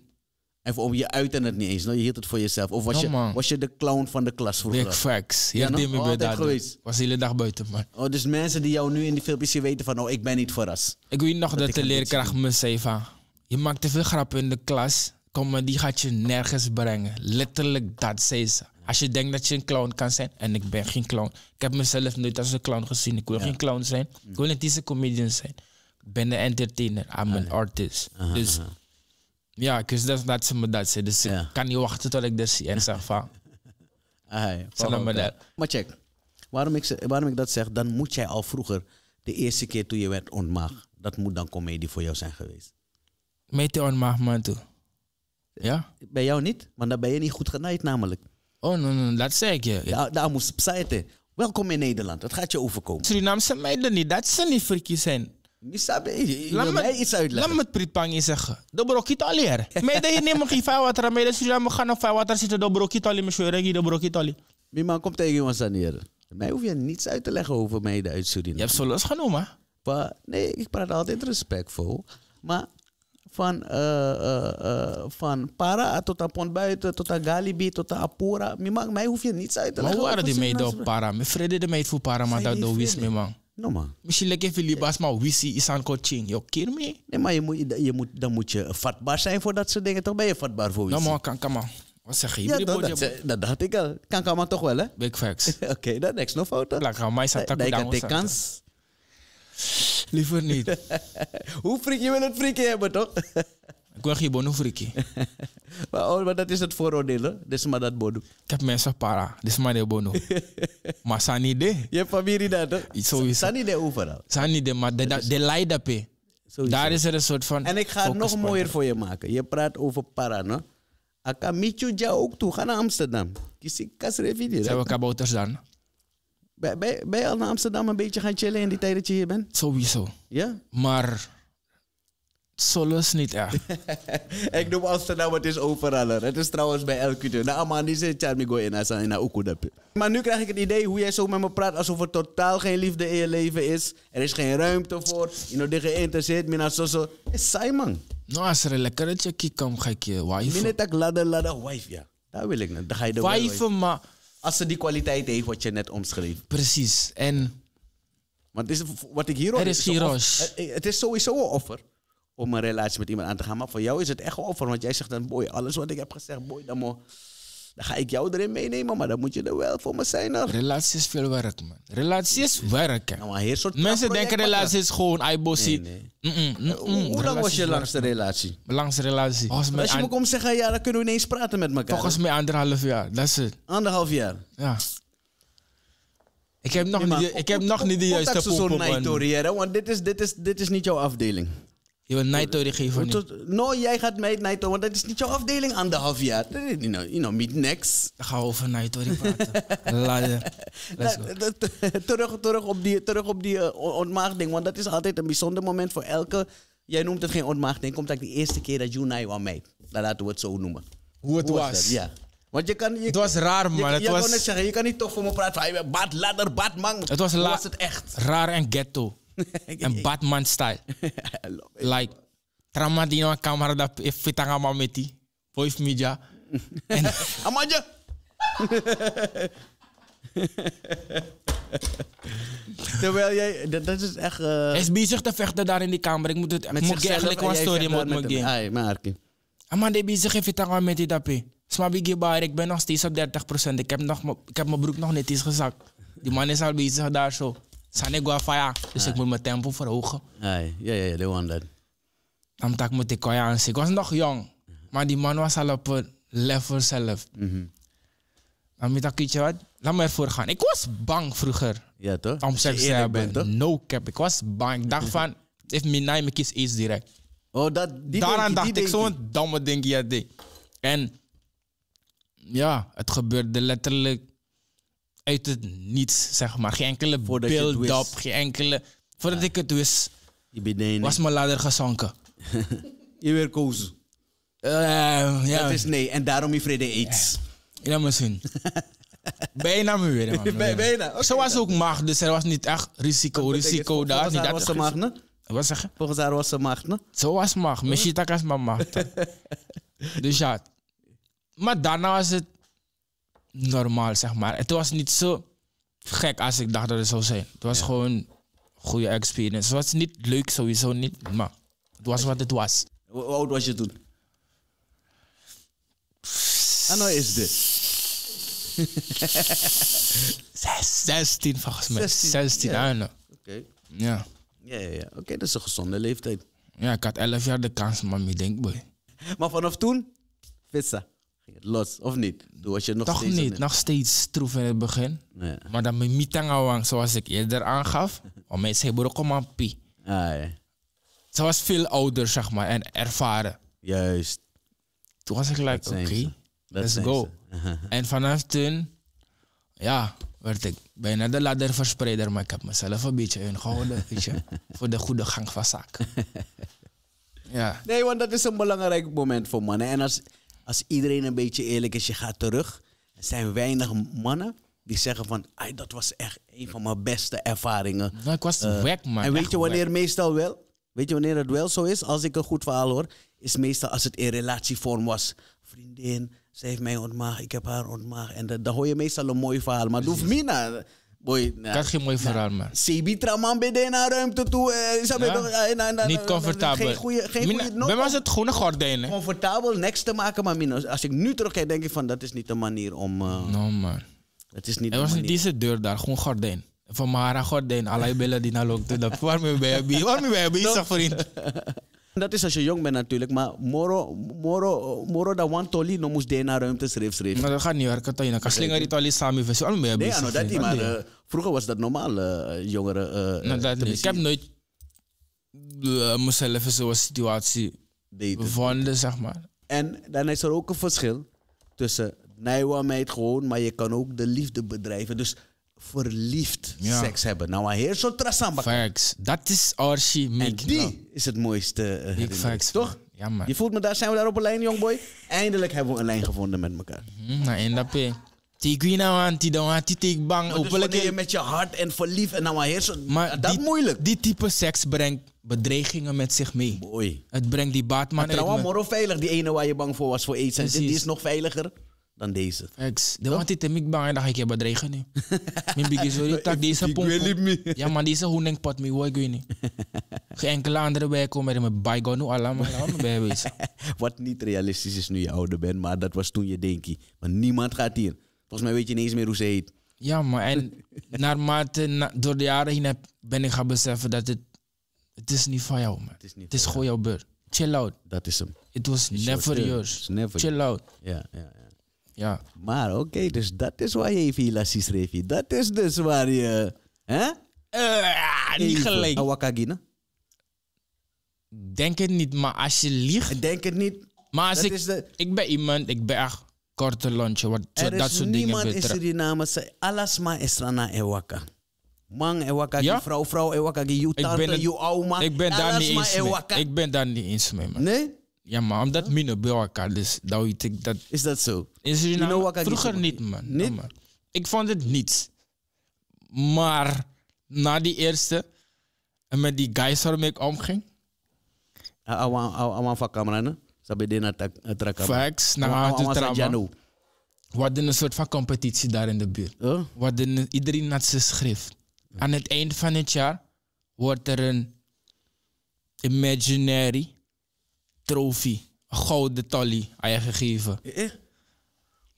En om je uitte het niet eens, no? je hield het voor jezelf. Of was, je, was je de clown van de klas vroeger? Big facts. Ja, ja no? oh, dat geweest. Was de hele dag buiten, man. Oh, dus mensen die jou nu in die filmpjes zien weten van, oh, ik ben niet verrast. Ik weet nog dat, de leerkracht me zei van, je maakt te veel grappen in de klas, kom, maar die gaat je nergens brengen. Letterlijk dat, zei ze. Als je denkt dat je een clown kan zijn, en ik ben geen clown. Ik heb mezelf nooit als een clown gezien. Ik wil geen clown zijn. Ik wil niet deze een comedian zijn. Ik ben een entertainer. I'm an artist. dus... Ja, because dat that's mijn dat. Dus ik kan niet wachten tot ik dat zie en zeg van... Salam dat. Maar check, waarom ik, waarom ik dat zeg, dan moet jij al vroeger, de eerste keer toen je werd ontmaagd, dat moet dan comedie voor jou zijn geweest. Met je ontmaagd man toe. Ja? Bij jou niet, want dan ben je niet goed genaaid namelijk. Oh, nee, no dat zei ik je. Ja, daar moest psaiten. Welkom in Nederland, dat gaat je overkomen. Surinaamse meiden niet, dat ze niet freaky zijn. Laat mij iets uitleggen. Laat me het Pritpangi zeggen. De brokitoli er. Mede hier neem ik geen vijwater. Mede Suriname gaan op vijwater zitten. De brokitoli, mijn schweer. De brokitoli. Mima, komt tegen ons aan Mij hoef je niets uit te leggen over mede uit Suriname. Je hebt zo los genomen. Maar, nee, ik praat altijd respectvol. Maar van, uh, uh, uh, van Para tot aan Pont Buiten, tot aan Galibi, tot aan Apura. mij hoef je niets uit te leggen. Maar hoe waren die meiden op Para? Mijn vrede de meid voor Para, maar dat doe mijn man. No Misschien lekker veel libas, maar wisi is aan coaching. Je keer me? Nee, maar je moet, je moet, dan moet je vatbaar zijn voor dat soort dingen. Toch ben je vatbaar voor wisi? No man, kan kan man. Wat zeg je? dat, dat, dat dacht ik al. Kan kan man toch wel, hè? Big facts. Oké, dat niks nog fouten. Laat maar is dat ook dan. Dat kans. Liever niet. Hoe freak je wil het freakje hebben, toch? Ik wil geen bonu maar, oh, maar dat is het vooroordeel, dus maar dat bonu. Ik heb mensen para, dus maar de bonu. maar sani de. Je familie dat, hè? Sani de overal. Sani de, maar de, de, leider Daar is er een soort van. En ik ga het nog mooier voor je maken. Je praat over para, no? Aka Michu ja ook toe. Ga naar Amsterdam. Kies ik kasrevier. Zijn we kabouters dan? Ben je al naar Amsterdam een beetje gaan chillen in die tijd dat je hier bent? Sowieso. Ja? Maar Solus niet echt. ik noem Amsterdam, het is overal Het is trouwens bij elk uur. Nou, man, die zit Charmigo in als in Maar nu krijg ik het idee hoe jij zo met me praat alsof er totaal geen liefde in je leven is. Er is geen ruimte voor. Je bent geïnteresseerd, mina nou, zo. Is saai, man. Nou, als er een lekkertje kiekam, ga ik je wife. Minder ladder, ladder, wife, ja. Dat wil ik niet. Dan ga je de wife. maar... Als ze die kwaliteit heeft wat je net omschreef. Precies. En... Want is, wat ik hier hoor... Er is, is eh, eh, Het is sowieso een offer om een relatie met iemand aan te gaan. Maar voor jou is het echt over. Want jij zegt dan, boy, alles wat ik heb gezegd, boy, dan, mo, dan ga ik jou erin meenemen. Maar dan moet je er wel voor me zijn. dan. Relatie is veel werk, man. Relatie is werken. Nou, maar soort Mensen denken relatie is gewoon i Nee, nee. Eh, hoe lang was je langste relatie? langste relatie? Als je me komt zeggen, ja, dan kunnen we ineens praten met elkaar. als mij anderhalf jaar, dat is het. Anderhalf jaar? Ja. Ik heb nog, maar, niet, ik heb nog niet de juiste poppen. Zo want dit is, dit, is, dit is niet jouw afdeling. Je wil Naito die geeft No, jij gaat mee Naito, want dat is niet jouw afdeling anderhalf jaar. You know, you know meet next. Dan gaan we over Naito praten. Nou, terug, terug op die, terug op die eh, ontmaagding, want dat is altijd een bijzonder moment voor elke... Jij noemt het geen ontmaagding, komt eigenlijk de eerste keer dat Junai was mee. Dan nou, laten we het zo noemen. Hoe het was. ja. Want je kan, je, het was raar, man. Je, het was... Kan je kan niet toch voor me praten Bad, ladder, bad, man. Het was, was het echt. raar en ghetto. en Batman style. like, Tramadino di no camera da fitanga mameti. Voice media. Amanja! Terwijl jij, dat, dat is echt. Uh... Hij is bezig te vechten daar in die kamer. Ik moet het met moet eigenlijk wel story moet me game. Ai, maar Amanda is bezig in te gaan met die dapje. Smabi ik ben nog steeds op 30%. Ik heb, nog, ik heb mijn broek nog niet eens gezakt. Die man is al bezig daar zo van ja, Dus ik moet mijn tempo verhogen. Ja, ja, ja, they want that. Dan tak ik tekoya aan. Ik was nog jong. Maar die man was al op level zelf. Mhm. Dan moet ik iets wat. Laat me ervoor gaan. Ik was bang vroeger. Ja, toch? Om seks te hebben. No cap. Ik was bang. Ik dacht van, heeft mijn naam ik iets direct. Oh, dat, die Daaraan dacht ik zo'n domme ding. Ja, En ja, het gebeurde letterlijk uit het niets, zeg maar. Geen enkele build-up, geen enkele... Voordat ik het wist, was mijn ladder gezonken. je weer koos. Eh, ja. Dat is nee, en daarom je vrede eet. Ja, misschien. bijna me weer, man. bijna. Okay, was ook mag. dus er was niet echt risico. risico daar. Niet was ze macht, ne? Wat zeg je? Volgens haar was ze macht, was Ze was macht. Mishita was maar macht. dus ja. Maar daarna was het normaal, zeg maar. Het was niet zo gek als ik dacht dat het zou zijn. Het was gewoon een goede experience. Het was niet leuk sowieso, niet, maar het was wat het was. Hoe oud was je toen? Anno ah, is dit. 16 volgens mij. 16, ja. Oké. Ja. Ja, ja, ja. Oké, dat is een gezonde leeftijd. Ja, ik had 11 jaar de kans, maar ik denk, boy. Maar vanaf toen, vissen. Ging het los, of niet? Toen was je nog Toch steeds niet, nog steeds troef in het begin. Ja. Maar dan mijn mitangawang, zoals ik eerder aangaf. om mij zei, broer kom aan, Ja. Ze was veel ouder, zeg maar, en ervaren. Juist. Toen was ik gelijk, oké, let's go. en vanaf toen, ja, werd ik bijna de ladder verspreider. maar ik heb mezelf een beetje ingehouden, weet je, voor de goede gang van zaken. ja. Nee, want dat is een belangrijk moment voor mannen. En als als iedereen een beetje eerlijk is, je gaat terug. Er zijn weinig mannen die zeggen van, dat was echt een van mijn beste ervaringen. Nou, ik was eh, weg, man. En weet je wanneer weg. meestal wel? Weet je wanneer het wel zo is? Als ik een goed verhaal hoor, is meestal als het in relatievorm was. Vriendin, zij heeft mij ontmaagd, ik heb haar ontmaagd. En dan hoor je meestal een mooi verhaal. Maar doe mina Boy, nah, kan geen mooi verhaal, nah, man. Sebi Traman naar ruimte toe. Eh, ja? eh, nah, niet comfortabel. Geen goede... Geen Mina, was het groene gordijnen. Comfortabel niks te maken, maar min. als ik nu terugkijk, denk ik van... Dat is niet de manier om... Uh, no, man. Het is niet Er was niet deze deur daar, gewoon gordijn. Van Mara gordijn. Alai bella die naar loopt. Waarmee ben je dat vriend? Dat is als je jong bent natuurlijk, maar moro, moro, moro da wan toli no moest DNA ruimte schreef schreef. Maar dat gaat niet werken, toch? Je slinger die toli samen versie, allemaal Nee, nou, dat niet, maar eh, vroeger was dat normaal, eh, jongeren. Eh, nou, dat niet. Ik heb nooit mezelf in zo'n situatie gevonden, zeg maar. En dan is er ook een verschil tussen Nijwa meid gewoon, maar je kan ook de liefde bedrijven. Dus verliefd seks hebben. Nou, mijn soort trasamba. Facts. Dat is Archie En die is het mooiste eh, facts, toch? Ja, Je voelt me daar, zijn we daar op een lijn, jongboy? Eindelijk hebben we een lijn gevonden met elkaar. Mhm, nou, in dat Tiguina die dan anti tik bang. Hopelijk dus je met je hart en verliefd en nou maar heerst. Maar dat moeilijk. Die type seks brengt bedreigingen met zich mee. Boy. Het brengt die baatman. Maar trouwens, moro veilig. Die ene waar je bang voor was voor aids. En dit is nog veiliger dan deze. Ex. De wat dit ik bang dat ik je bedreigen nu. Mijn biggie sorry tak deze punt, Ja maar deze hoening pat me hoe ik weet niet. Geen enkele andere bij komen met mijn bygone nu allemaal bij Wat niet realistisch is nu je ouder bent, maar dat was toen je denkie. maar niemand gaat hier. Volgens mij weet je niet eens meer hoe ze heet. Ja maar en naarmate door de jaren heen heb, ben ik gaan beseffen dat het het is niet van jou man. Het is, het is gewoon jouw beurt. Chill out. Dat is hem. It was never yours. Chill out. Ja, ja, ja. Ja. Maar oké, okay, dus dat is waar je even elastisch reef. Dat is dus waar je... Hè? Uh, niet gelijk. Awakagina? Nou, denk het niet, maar als je liegt... Denk het niet. Maar als ik, de... ik ben iemand, ik ben echt korte lontje, wat zo, dat soort dingen betreft. Er is niemand in Suriname, zegt, alles maar is rana en waka. Man ewaka, waka, ja? vrouw, vrouw en waka, je tante, je oma. Ik ben daar niet eens mee. Ik ben daar niet eens mee, man. Nee? Ja, maar omdat ja. mine bij elkaar, dus dat weet ik dat... Is dat zo? Is Suriname, you nou vroeger niet, man. Niet? Ik vond het niets. Maar na die eerste, en met die guys waarmee ik omging. Awan van camera, dit Sabedena trakken. Facts, na nou, de We hadden een soort van competitie daar in de buurt. Wat iedereen naar zijn schrift. Aan het eind van het jaar wordt er een imaginary trofee, een gouden tolly aan je gegeven. Eh?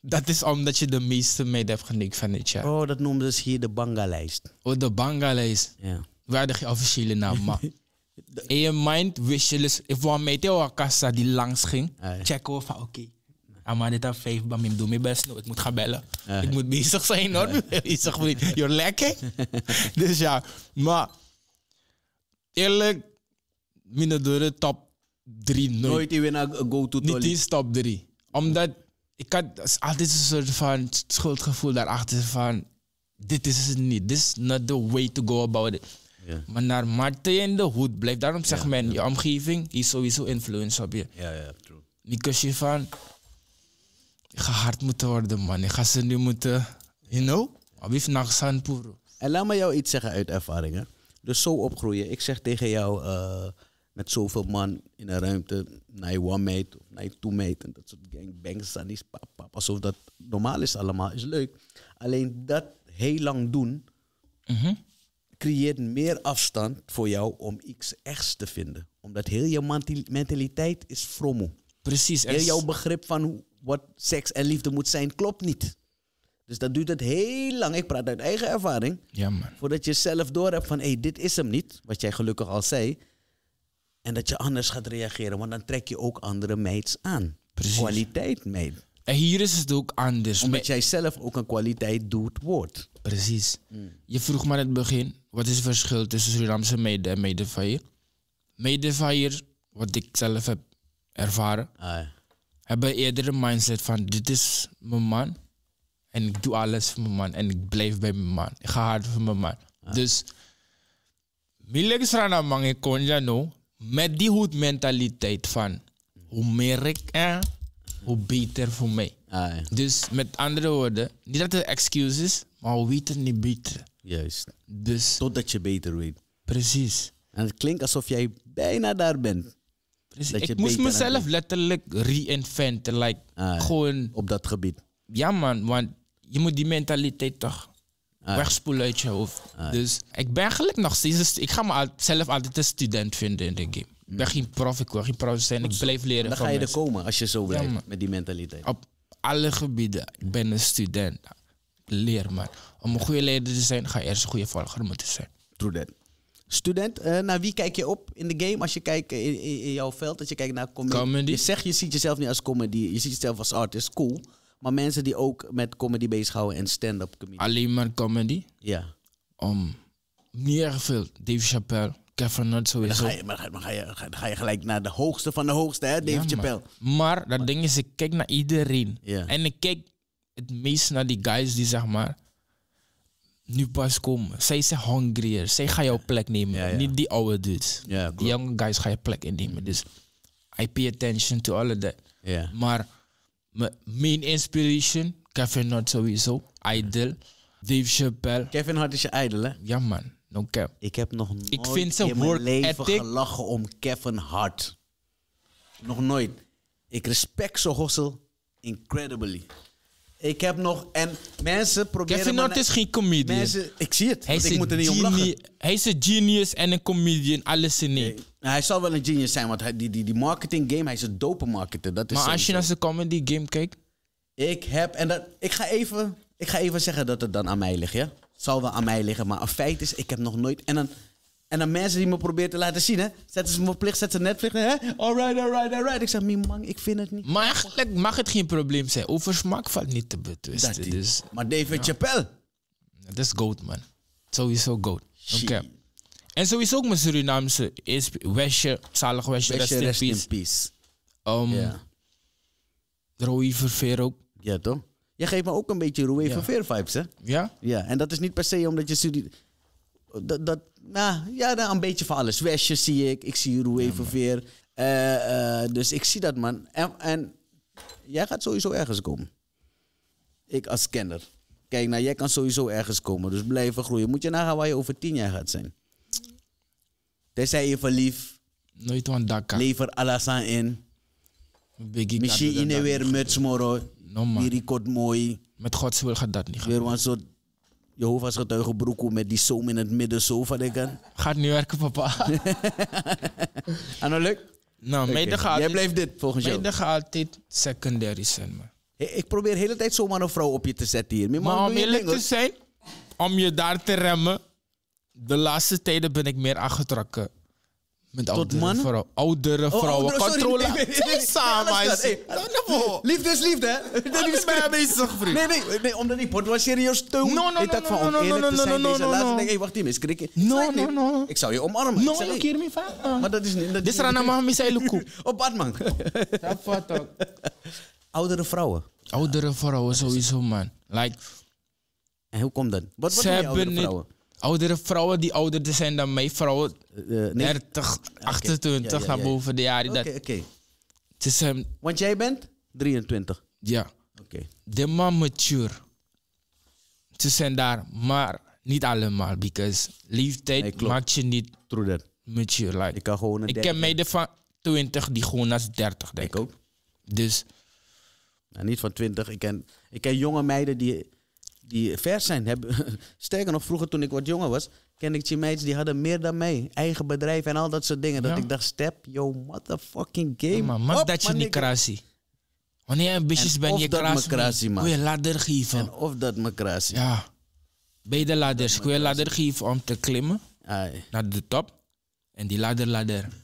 Dat is omdat je de meeste meiden hebt genikt van dit jaar. Oh, dat noemden ze hier de Bangalijst. Oh, de bangalijst. Ja. Waar de officiële naam, man In je mind wist je dus... Ik wou met jou kassa die langs ging. Checken we van, oké. Okay. Ah, Amma dit vijf, bam, ik mijn best. Nou, ik moet gaan bellen. ik moet bezig zijn hoor. Is bezig, vriend. lekker. dus ja, maar eerlijk, minder door de top drie nooit. Nooit even naar go-to Top Niet eens top drie. Omdat ik had altijd een soort van schuldgevoel daarachter van, dit is het niet, this is not the way to go about it. Maar naar Marten in de hoed blijft. Daarom zegt men, je omgeving is sowieso influence op je. Ja, ja, true. Niet kusje van, ik ga hard moeten worden, man. Ik ga ze nu moeten, you know, abif nachtsan poer. En laat me jou iets zeggen uit ervaring, Dus zo opgroeien. Ik zeg tegen jou, eh, met zoveel man in een ruimte naar je one mate of naar je two mate en dat soort gangbangs, sadies, papa. papa alsof dat normaal is allemaal, is leuk. Alleen dat heel lang doen, mhm. creëert meer afstand voor jou om iets echts te vinden. Omdat heel jouw mentaliteit is frommel. Precies. Heel jouw begrip van wat seks en liefde moet zijn, klopt niet. Dus dat duurt het heel lang. Ik praat uit eigen ervaring. Ja, man. Voordat je zelf door hebt van, hé, hey, dit is hem niet. Wat jij gelukkig al zei. En dat je anders gaat reageren, want dan trek je ook andere meids aan. Precies. Kwaliteit meid. En hier is het ook anders. Omdat jij zelf ook een kwaliteit doet wordt. Precies. Mm. Je vroeg maar in het begin, wat is het verschil tussen Surinaamse meiden en medevaaier? Medevaaier, wat ik zelf heb ervaren, ah. hebben eerder een mindset van dit is mijn man. En ik doe alles voor mijn man. En ik blijf bij mijn man. Ik ga hard voor mijn man. Ah. Dus, man, ik kon Konja no, met die mentaliteit van hoe meer ik eh, hoe beter voor mij. Ah, dus met andere woorden, niet dat het excuses is, maar we weten niet beter. Juist. Dus, Totdat je beter weet. Precies. En het klinkt alsof jij bijna daar bent. Precies. ik moest mezelf letterlijk reinventen. Like, ah, Gewoon... Op dat gebied. Ja man, want je moet die mentaliteit toch Ah, Wegspoelen uit je hoofd. Ah. dus ik ben gelukkig nog steeds. Ik ga me zelf altijd een student vinden in de game. Ik ben mm. geen prof, ik wil geen prof zijn. Ik blijf leren. Dan ga je er komen als je zo blijft met die mentaliteit. Op alle gebieden. Ik ben een student. Leer maar. Om een goede leider te zijn, ga je eerst een goede volger moeten zijn. True Student, eh, naar wie kijk je op in de game als je kijkt eh, in, in, jouw veld? Als je kijkt naar comedy. comedy. Je zegt, je ziet jezelf niet als comedy. Je ziet jezelf als artist. Cool. Maar mensen die ook met comedy bezighouden en stand-up comedy. Alleen maar comedy? Ja. Om niet erg veel. Dave Chappelle, Kevin Nutt sowieso. ga je, maar, ga, je, ga, je, gelijk naar de hoogste van de hoogste, hè, Dave Chappelle. Maar, dat ding is, ik kijk naar iedereen. En ik kijk het meest naar die guys die zeg maar nu pas komen. Zij zijn hungrier. Zij gaan jouw plek nemen. Niet die oude dudes. Ja, die jonge guys gaan je plek innemen. Dus I pay attention to all of that. Maar Main inspiration, Kevin Hart sowieso. Idol. Dave Chappelle. Kevin Hart is je idol, hè? Ja, man. No cap. Ik heb nog nooit ik vind in mijn leven ethic. gelachen om Kevin Hart. Nog nooit. Ik respect zo'n hossel incredibly. Ik heb nog... En mensen proberen... Kevin Hart is geen comedian. Mensen, ik zie het. Hij is ik moet er niet om lachen. Hij is een genius en een comedian. Alles in één. Nou, hij zal wel een genius zijn, want hij, die, die, die marketing game, hij is een dope marketer. Dat is maar als je naar zijn comedy game kijkt? Ik heb, en ik, ga even, ik ga even zeggen dat het dan aan mij ligt, ja? Zal wel aan mij liggen, maar een feit is, ik heb nog nooit... En dan, en dan mensen die me proberen te laten zien, hè? Zetten ze me op plicht, zetten ze Netflix, hè? Alright, alright, alright. Ik zeg, man, ik vind het niet. Maar eigenlijk mag het geen probleem zijn. Over smaak valt niet te betwisten. Dus, maar David ja. Chappelle. Dat is goat, man. Sowieso goat. Oké. En sowieso ook mijn Surinaamse. Is Wesje, zalig Wesje, rest, rest, in peace. Ehm, in Verveer ook. Ja, toch? Je geeft me ook een beetje Roei ja. Verveer vibes, hè? Ja. Ja, en dat is niet per se omdat je studie... Dat, dat, nou, ja, een beetje van alles. Wesje zie ik, ik zie Roei Verveer. Eh, eh, dus ik zie dat, man. En, en jij gaat sowieso ergens komen. Ik als kenner. Kijk, nou, jij kan sowieso ergens komen. Dus blijven groeien. Moet je nagaan waar je over tien jaar gaat zijn zei even lief. Nooit van Dakka. Lever alasan in. Misschien in weer muts die Mirikot mooi. Met Gods wil gaat dat niet gaan. Weer een soort Jehovah's broek met die zoom in het midden zo van ik Gaat niet werken papa. dan leuk? Nou, okay. gaat Jij blijft dit volgens jou? Meiden gaat dit secondary zijn man. ik probeer de hele tijd zomaar een vrouw op je te zetten hier. Maar, maar om eerlijk te zijn, om je daar te remmen de laatste tijden ben ik meer aangetrokken. Met Tot oudere mannen? vrouwen. Oudere oh, vrouwen. Oh, Controle. Samen. Nou liefde is liefde, hè? Dat is mij bezig, vriend. Nee, nee, nee, omdat ik bord was serieus teun. No, no, ik dacht van, om eerlijk te zijn, deze laatste denk ik, wacht even, schrik ik. No, no, no. Ik zou je omarmen. No, ik keer me Maar dat is niet... Dit is Rana Mahmi Sailuku. Op Batman. Dat valt Oudere vrouwen. Oudere vrouwen sowieso, man. Like... En hoe komt dat? Wat, wat zijn oudere vrouwen? oudere vrouwen die ouder zijn dan mij, vrouwen eh, eh, nee. 30, 28 ah, ja, naar boven de jaren. Oké, oké. Okay. Ehm, Want jij bent 23? Ja. Oké. De man mature. Ze zijn daar, maar niet allemaal, because leeftijd maakt je niet mature. Ik kan gewoon Ik ken meiden van 20 die gewoon als 30 denken. Ik ook. Dus... Nou, niet van 20. Ik ken, ik ken jonge meiden die die vers zijn. Hebben, sterker nog, vroeger toen ik wat jonger was, kende ik meids die hadden meer dan mij. Eigen bedrijf en al dat soort dingen. Dat ik dacht, step, yo, motherfucking game. Ja, maar maak dat je niet krasie. Wanneer je ambitieus bent, je krasie. krasie man. Kun je ladder geven. of dat me krasie. Ja. Beide ladders. Kun je ladder geven om te klimmen naar de top. En die ladder, ladder.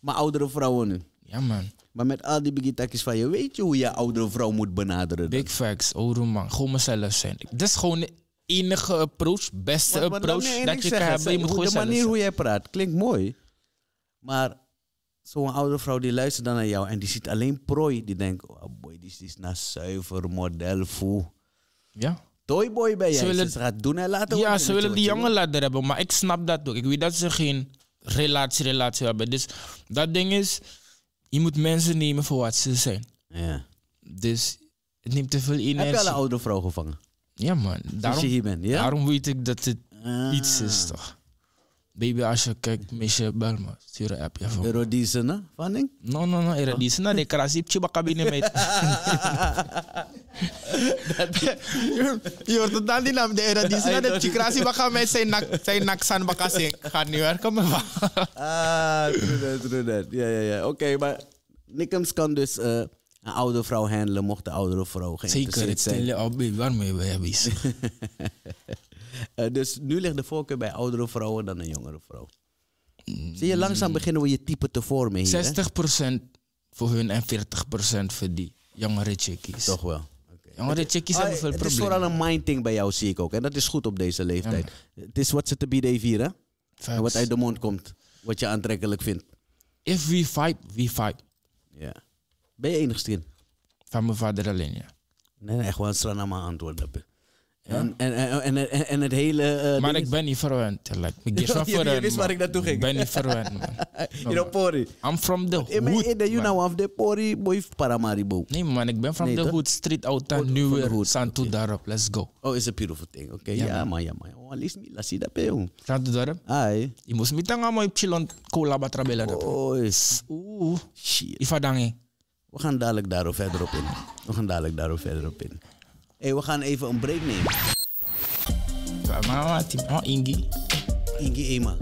Maar oudere vrouwen nu. Ja, man. Maar met al die begitakjes van je, weet je hoe je oudere vrouw moet benaderen? Big facts, oude man. Gewoon mezelf zijn. Dit is gewoon de enige approach, beste maar, approach dat, je kan hebben. Je moet de manier hoe jij praat klinkt mooi. Maar zo'n oudere vrouw die luistert dan naar jou en die ziet alleen prooi. Die denkt, oh boy, dit is naar nou zuiver model voel. Ja. boy ben jij. ze willen het gaat doen en laten Ja, ze willen die jongen laten hebben. Maar ik snap dat ook. Ik weet dat ze geen relatie, relatie hebben. Dus dat ding is je moet mensen nemen voor wat ze zijn. Ja. Dus het neemt te veel energie. Heb je een oude vrouw gevangen? Ja, man. Daarom, je hier bent, ja? daarom weet ik dat het ah. iets is, toch? Baby, als je kijkt, je bel me. Stuur een appje van me. Erodice, ne? Van No, no, no. Erodice, ne? De krasiep, je bakken binnen mij. Je hoort het dan die naam, de Erodice, ne? Dat je krasiep bakken mij zijn nak, zijn nak san bakken Gaat niet werken, me Ah, true that, true that. Ja, ja, ja. Oké, maar Nickums kan dus... Eh, een oude vrouw handelen, mocht de oudere vrouw geen Zeker, het stille baby, waarmee ben je bezig? Eh, dus nu ligt de voorkeur bij oudere vrouwen dan een jongere vrouw. Mm. Zie je, langzaam beginnen we je type te vormen hier. 60% voor hun en 40% voor die jongere chickies. Toch wel. Jongere chickies hebben ah, veel problemen. Het is vooral een thing bij jou, zie ik ook. En dat is goed op deze leeftijd. Het is wat ze te bieden vieren. En wat uit de mond komt. Wat je aantrekkelijk vindt. If we fight, we fight. Ja. Ben je enigszins? Van mijn vader alleen, ja. Nee, nee echt naar mijn antwoord op. En, en, en, en, het hele. Eh, maar ik ben niet verwend. Like, ik is Je wist waar ik naartoe ging. Ik ben niet verwend, man. you know, Pori. I'm from the hood. You know, of the Pori, boy, Paramaribo. Nee, man, ik ben from the hood, street out and new Santo Darab. Let's go. Oh, it's a beautiful thing. Okay, ja, man, ja, man. Oh, lees me, laat zien dat peo. Santo Darab? Ai. Je moest me tangen, maar je chillon cola batrabella. Oh, is. Oeh. Shit. We gaan dadelijk daarop verder op in. We gaan dadelijk daarop verder op in hey, we gaan even een break nemen. Mama, aan Ingi. Ingi Ema.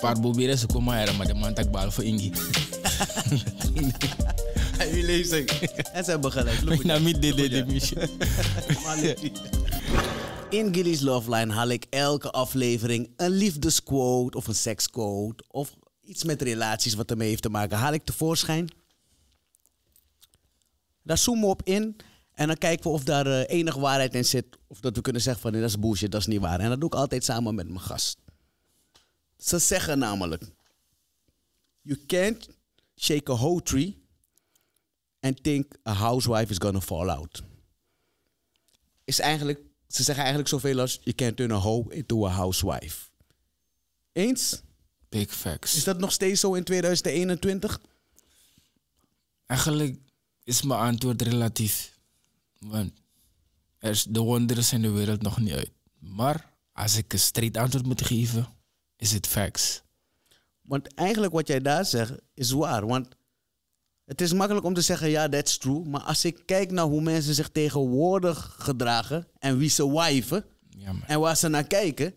Paar bobieren ze komen er, maar de man tak voor Ingi. Hij wil even zeggen. En ze hebben gelijk. Ik nam niet dit, dit, dit, in Gilly's Loveline haal ik elke aflevering een liefdesquote of een seksquote of iets met relaties wat ermee heeft te maken, haal ik tevoorschijn. Daar zoomen we op in en dan kijken we of daar eh, enig waarheid in zit. Of dat we kunnen zeggen van nee, dat is bullshit, dat is niet waar. En dat doe ik altijd samen met mijn gast. Ze zeggen namelijk: You can't shake a whole tree and think a housewife is gonna fall out. Is eigenlijk, ze zeggen eigenlijk zoveel als: You can't turn a hoe into a housewife. Eens? Big facts. Is dat nog steeds zo in 2021? Eigenlijk is mijn antwoord relatief. Want er is de wonderen zijn de wereld nog niet uit. Maar als ik een street antwoord moet geven, is het facts. Want eigenlijk wat jij daar zegt is waar. Want het is makkelijk om te zeggen, ja, that's true. Maar als ik kijk naar hoe mensen zich tegenwoordig gedragen en wie ze wijven en waar ze naar kijken,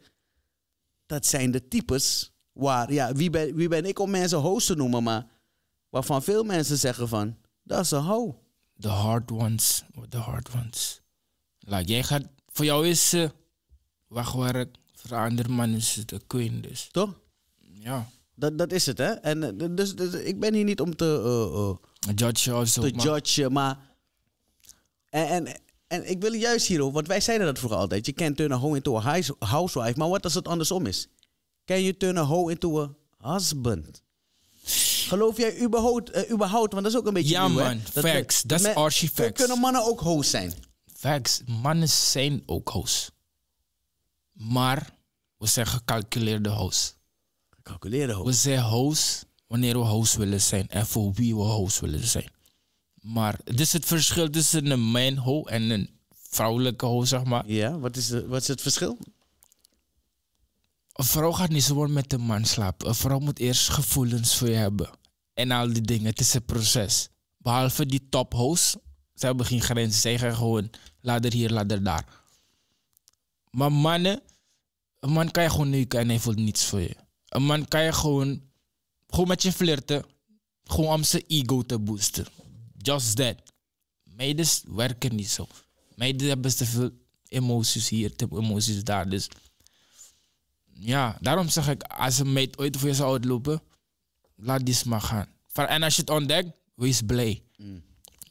dat zijn de types waar, ja, wie ben, wie ben ik om mensen hoos te noemen, maar waarvan veel mensen zeggen van, dat is een ho the hard ones. The hard ones. Like, jij gaat, voor jou is ze eh, wachtwerk, voor andere mannen man is het queen dus. Toch? Ja. Dat, dat is het, hè? En eh, dus, dus, ik ben hier niet om te... Uh, uh, judge Te maar. maar... En, en, en ik wil juist hierover, want wij zeiden dat vroeger altijd. Je kan turn a hoe into a housewife, maar wat als het andersom is? Can you turn a hoe into a husband? Geloof jij überhaupt, eh, überhaupt want dat is ook een beetje Ja nieuw, man, dat facts. Dat is archie facts. Kunnen mannen ook host zijn? Facts. Mannen zijn ook host. Maar we zijn gecalculeerde host. Gecalculeerde host? We zijn host wanneer we host willen zijn en voor wie we host willen zijn. Maar het is het verschil tussen een man ho en een vrouwelijke ho, zeg maar. Ja, wat is, de, wat is het verschil? Een vrouw gaat niet zomaar met een man slapen. Een vrouw moet eerst gevoelens voor je hebben. En al die dingen. Het is een proces. Behalve die tophoes. Ze hebben geen grenzen. Zij gaan gewoon er hier, er daar. Maar mannen... Een man kan je gewoon neuken en hij voelt niets voor je. Een man kan je gewoon... Gewoon met je flirten. Gewoon om zijn ego te boosten. Just that. Meiden werken niet zo. Meiden hebben te veel emoties hier, te veel emoties daar. Dus ja, daarom zeg ik, als een meid ooit voor je zou uitlopen, laat die maar gaan. En als je het ontdekt, wees blij. Mm.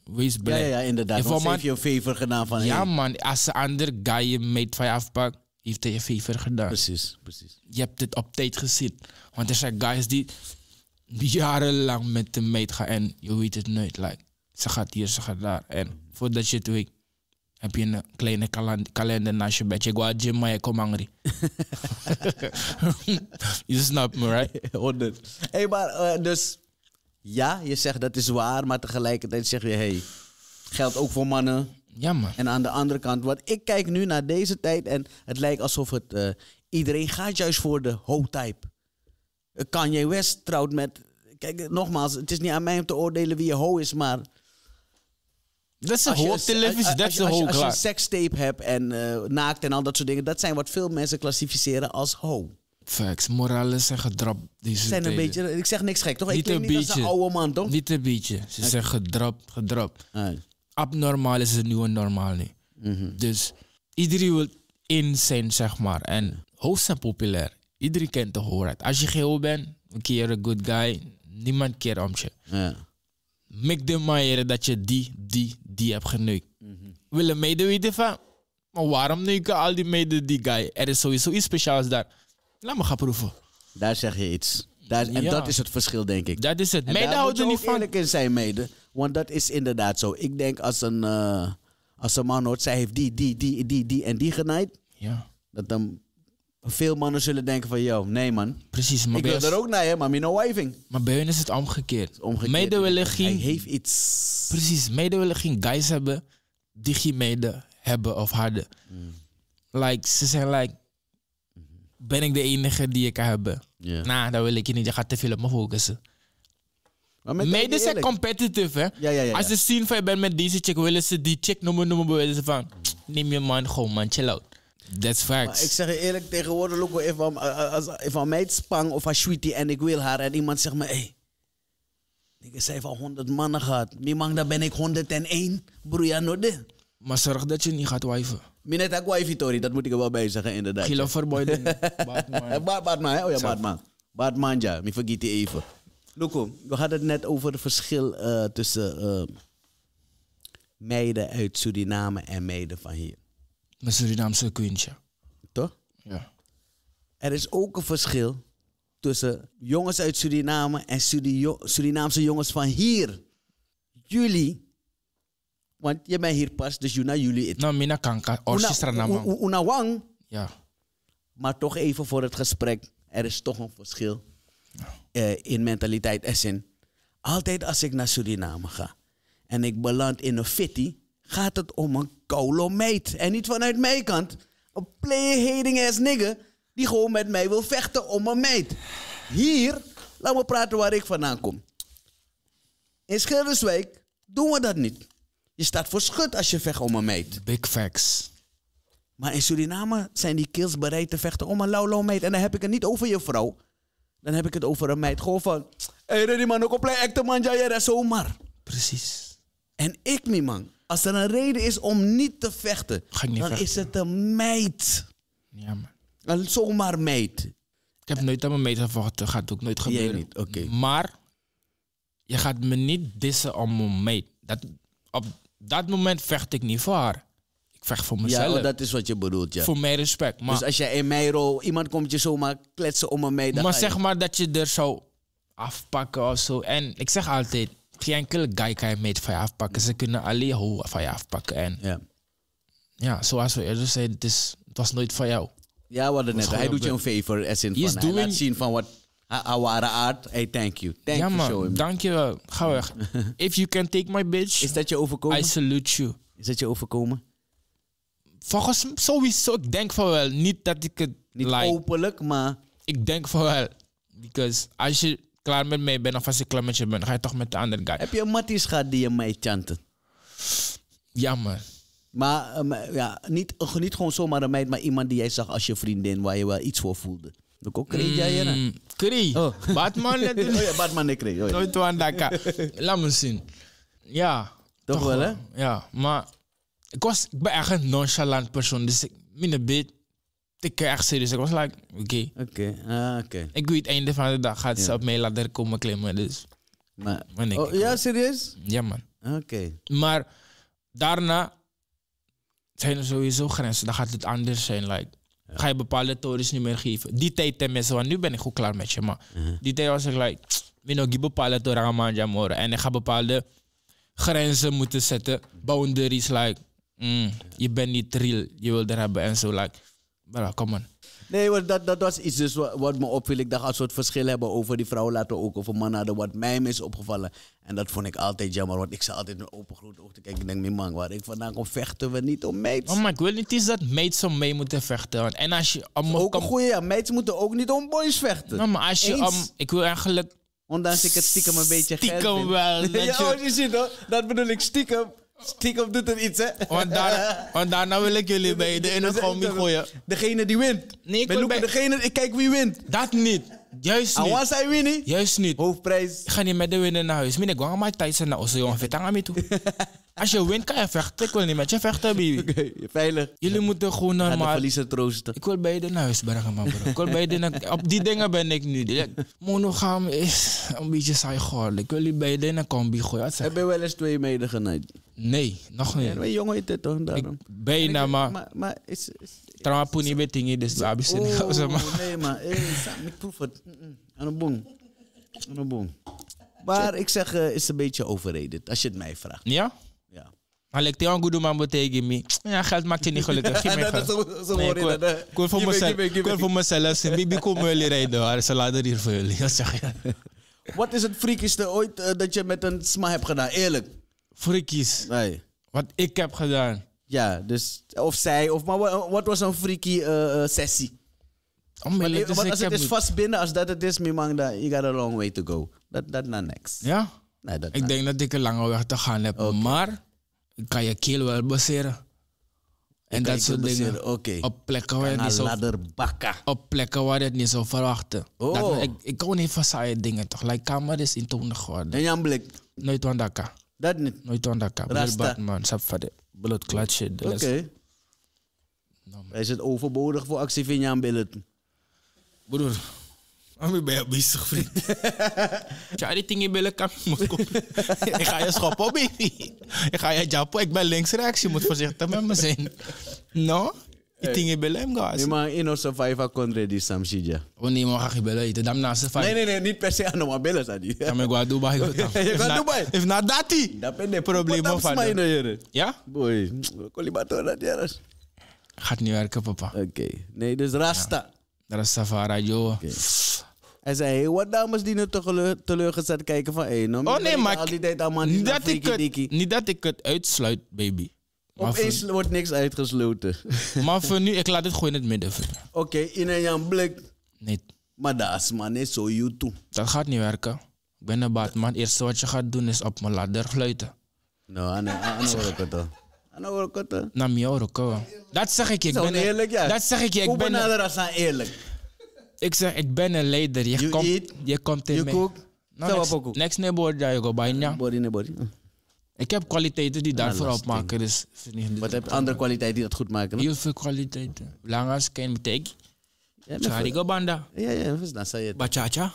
Wees blij. Ja, ja, inderdaad. heeft je een favor gedaan van Ja, man. Als een ander guy je meid van je afpakt, heeft hij je fever gedaan. Precies, precies. Je hebt het op tijd gezien. Want er zijn guys die jarenlang met de meid gaan en je weet het nooit. Like, ze gaat hier, ze gaat daar. En voordat je het weet, heb je een kleine kalender naast je bed. Je gaat gym, maar je komt je snapt me, right? Hé, hey, maar eh, dus... Ja, je zegt dat is waar, maar tegelijkertijd zeg je... Hey, geldt ook voor mannen. Jammer. En aan de andere kant, want ik kijk nu naar deze tijd... en het lijkt alsof het... Eh, iedereen gaat juist voor de ho-type. Kanye West trouwt met... Kijk, nogmaals, het is niet aan mij om te oordelen wie je ho is, maar... That's a whole televisie, is whole Als je, je een sekstape hebt en eh, naakt en al dat soort dingen, dat zijn wat veel mensen klassificeren als ho. Facts, morales zijn gedropt. zijn een beetje, Ik zeg niks gek, toch? ik ben een niet beetje. als een oude man, toch? Niet een beetje. Ze okay. zeggen gedropt. gedrapt. Abnormaal is het nieuwe normaal nu. Mhm. Dus iedereen wil in zijn, zeg maar. En hoofd zijn populair. Iedereen kent de hoorheid. Als je geel bent, een keer een good guy. Niemand keert om je. Ja. Mik de manier dat je die, die, die hebt geneukt. Mm -hmm. Willen meiden weten van, maar waarom neuken al die mede die guy? Er is sowieso iets speciaals daar. Laat me gaan proeven. Daar zeg je iets. Daar, en dat is het verschil, denk ik. Dat is het. En meiden houden niet van. ik in zijn mede. want dat is inderdaad zo. Ik denk als een, eh, als een man hoort, zij heeft die, die, die, die, die en die genaaid. Ja. Dat dan veel mannen zullen denken van, yo, nee man. Precies. Maar ik wil er ook naar, maar me no waving. Maar bij hun is het omgekeerd. omgekeerd. Hij heeft iets. Precies. Mede geen guys hebben die geen mede hebben of hadden. Mm. Like, ze zijn like... Ben ik de enige die ik kan hebben? Yeah. Nou, dat wil ik niet. Je gaat te veel op me focussen. Mede zijn competitive, hè? Ja, ja, ja, Als ze zien van je bent met deze chick, willen ze die chick noemen, noemen, willen ze van... Mm. Neem je man gewoon, man. Chill out. That's facts. Maar ik zeg je eerlijk, tegenwoordig Ik even eh, eh, als even meid mij spang of als sweetie en ik wil haar en iemand zegt me, hey, ik zei van 100 mannen gehad. Mimang, dan ben ik 101. ja, node. Maar zorg dat je niet gaat wijven. Minet ook wijven, Tori. Dat moet ik er wel bij zeggen, inderdaad. Gila verboy. Baatman. Baatman, Oh ja, Baatman. Baatman, ja. Me vergeet even. Loco, oh, we hadden het net over het verschil eh, tussen uh, meiden uit Suriname en meiden van hier. Mijn Surinaamse kindje, Toch? Ja. Er is ook een verschil tussen jongens uit Suriname en Surinaamse jongens van hier. Jullie. Want je bent hier pas, dus je naar jullie Nou, mina kanka, orchestra namang. Una wang. Ja. Maar toch even voor het gesprek. Er is toch een verschil eh, in mentaliteit en zin. Altijd als ik naar Suriname ga en ik beland in een fitty, gaat het om een kolomeet. En niet vanuit mijn kant. Een player hating ass nigger die gewoon met mij wil vechten om een meid. Hier, laten we praten waar ik vandaan kom. In Schilderswijk doen we dat niet. Je staat voor schut als je vecht om een meid. Big facts. Maar in Suriname zijn die kills bereid te vechten om een lauw meid. En dan heb ik het niet over je vrouw. Dan heb ik het over een meid. Gewoon van... Hé, hey, die man, ook op acte man, ja, ja, zomaar. Precies. En ik, mijn man als er een reden is om niet te vechten, dan is het een meid. Ja, man. Een zomaar meid. Ik heb nooit aan mijn meid gevochten. Gaat ook nooit gebeuren. Jij niet, oké. Maar je gaat me niet dissen om mijn meid. Dat, op dat moment vecht ik niet voor haar. Ik vecht voor mezelf. Ja, dat is wat je bedoelt, ja. Voor mijn respect. Maar, dus als jij in rol iemand komt je zomaar kletsen om een meid. maar zeg maar dat je er zou afpakken of zo. En ik zeg altijd, geen enkele guy kan je meet van je afpakken. Ze kunnen alleen hoe van je afpakken. En ja. ja, zoals we eerder zeiden, het, is, was nooit van jou. Ja, wat het net. Hij doet je een favor. Als in van, hij laat zien van wat Awara aard. Hey, thank you. Thank ja, you, man, Dank je wel. Ga weg. If you can take my bitch. Is dat je overkomen? I salute you. Is dat je overkomen? Volgens mij sowieso. Ik denk van wel. Niet dat ik het... Niet openlijk, maar... Ik denk van wel. Because als je klaar met mij ben of als ik klaar met je ben, ga je toch met de andere guy. Heb je een matties gehad die je mij chanten? Jammer. Eh, maar ja, niet, niet gewoon zomaar een meid, maar iemand die jij zag als je vriendin waar je wel iets voor voelde. Dat ook kreeg jij mm, Kreeg. Oh. Batman. oh ja, Batman ik kreeg. Oh ja. Nooit aan Laat me zien. Ja. Toch, wel, hè? Ja, maar ik, was, ik ben echt een nonchalant persoon, dus ik een beetje ik echt serieus. Ik was like, oké. Oké, ah, oké. Ik doe het einde van de dag. Gaat ze ja. op mij ladder komen klimmen. Dus. Maar, maar oh, ja, serieus? Ja, man. Oké. Maar daarna zijn er sowieso grenzen. Dan gaat het anders zijn. Like, Ga je bepaalde torens niet meer geven. Die tijd tenminste, want nu ben ik goed klaar met je. Maar uh-huh. die tijd was ik like, we nog bepaalde torens aan manja moren. En ik ga bepaalde grenzen moeten zetten. Boundaries, like, mm, je bent niet real. Je wil er hebben en zo. Like, Well, kom on. Nee, dat, dat was iets dus wat, me opviel. Ik dacht, als we het verschil hebben over die vrouwen, laten we ook over mannen hadden. Wat mij mis opgevallen. En dat vond ik altijd jammer, want ik zei altijd een open groot oog te kijken. Ik denk, mijn man, waar ik vandaan kom, vechten we niet om meids. Oh, maar ik wil niet eens dat meids om mee moeten vechten. En als je... Om, ook een goeie, ja. Meids moeten ook niet om boys vechten. maar als je... ik wil eigenlijk... Ondanks ik het stiekem een beetje stiekem Stiekem wel. ja, je... je ziet hoor. Dat bedoel ik, stiekem Stiekem doet het iets, hè? Want, daar, want daarna wil ik jullie bij de ene combi gooien. Degene die wint. Nee, ik ben bij... degene, ik kijk wie wint. Dat niet. Juist niet. Juist niet. Hoofdprijs. Ik ga niet met de winnen naar huis. Meneer, ga maar Tyson naar osi jongen. Vertang aan toe. Als je wint, kan je vechten. Ik wil niet met je vechten, baby. Oké, okay, veilig. Jullie moeten gewoon normaal... Ga troosten. Ik wil beide naar huis brengen, man, Ik wil beide naar... Op die dingen ben ik nu. Monogam is een beetje saai geworden. Ik wil jullie beide in een combi gooien. Heb je wel eens twee meiden genaaid? Nee, nog niet. Ja, jongen heet het toch? Ik, bijna, nou maar... Maar, is Trauma puni betingi des abis in oh, house ma. Nee maar, eh, ik proef het. Aan de boom. Aan boom. Maar ik zeg, uh, is een beetje overreden als je het mij vraagt. Ja? Ja. Maar ik denk dat man tegen me. Ja, geld maakt je niet gelukkig. Geen meer geld. Ik wil voor mezelf. Ik wil voor mezelf. Bibi, kom jullie rijden hoor. Ze laden hier voor jullie. Dat zeg je. Wat is het freakiste ooit uh, dat je met een sma hebt gedaan? Eerlijk. Freakies? Nee. Wat ik heb gedaan? Ja, dus of zij, of, maar wat was een freaky uh, sessie? Oh, maar, dus zeggen als het is vast binnen als dat het is, Mimang, dan you got a long way to go. Dat dat naar niks. Ja? Nee, dat ik denk dat ik een lange weg te gaan heb, maar kan je keel wel baseren. En dat soort dingen. Op plekken waar je het niet zo. Op plekken waar je het niet zo verwachten. Oh. Dat, ik, ik hou niet van saaie dingen toch? Like camera is in toon geworden. En Jan Blik? Nooit wandaka. Dat niet? Nooit wandaka. Rasta. Batman, sapfade billet eh, Oké. Nou, Is het overbodig voor actie aan Billet? Broer, ik ben je bezig, vriend? Tja, die Ik ga je schoppen, baby. Ik ga je jappen. Ik ben links-rechts. Je moet voorzichtig met me zijn. No? Itinge belem ga. Nee, maar in onze survival country di sam shija. Oh nee, mo ga bela ite. Dam na survival. Nee, nee, nee, niet per se aan maar bela sadi. Ja, maar gwa Dubai go tam. Gwa Dubai. If na dati. Dat ben de probleem van. Ja? Boy, kolibato dat jaras. Gaat niet werken, papa. Oké. Nee, dus Rasta. Rastafari, joh. Hij zei, hey, wat dames die nu teleur, teleurgesteld kijken van... Hey, no, oh nee, maar... Al die tijd allemaal niet dat, ik het, niet dat ik het uitsluit, baby. Opeens wordt niks uitgesloten. maar voor nu, ik laat dit gewoon in het midden. Oké, in een jan blik. Nee. Maar dat is man niet zo YouTube. Dat gaat niet werken. Ik ben een Batman. Het eerste wat je gaat doen is op mijn ladder fluiten. Nou, aan de andere het al. Aan ik het al. Na mij ook Dat zeg ik. ik ben Dat zeg ik. Ik ben een... Nou eerlijk. Ik zeg, ik ben een leider. Je, komt, je komt in mij. next, neighbor, daar je Body, ik heb kwaliteiten die daar nou, opmaken. maken. Dus Wat heb je andere kwaliteiten die dat goed maken? Heel veel kwaliteiten. Belangrijk tegen. metek. Charigo banda. Ja, ja, dat is het. Bachacha.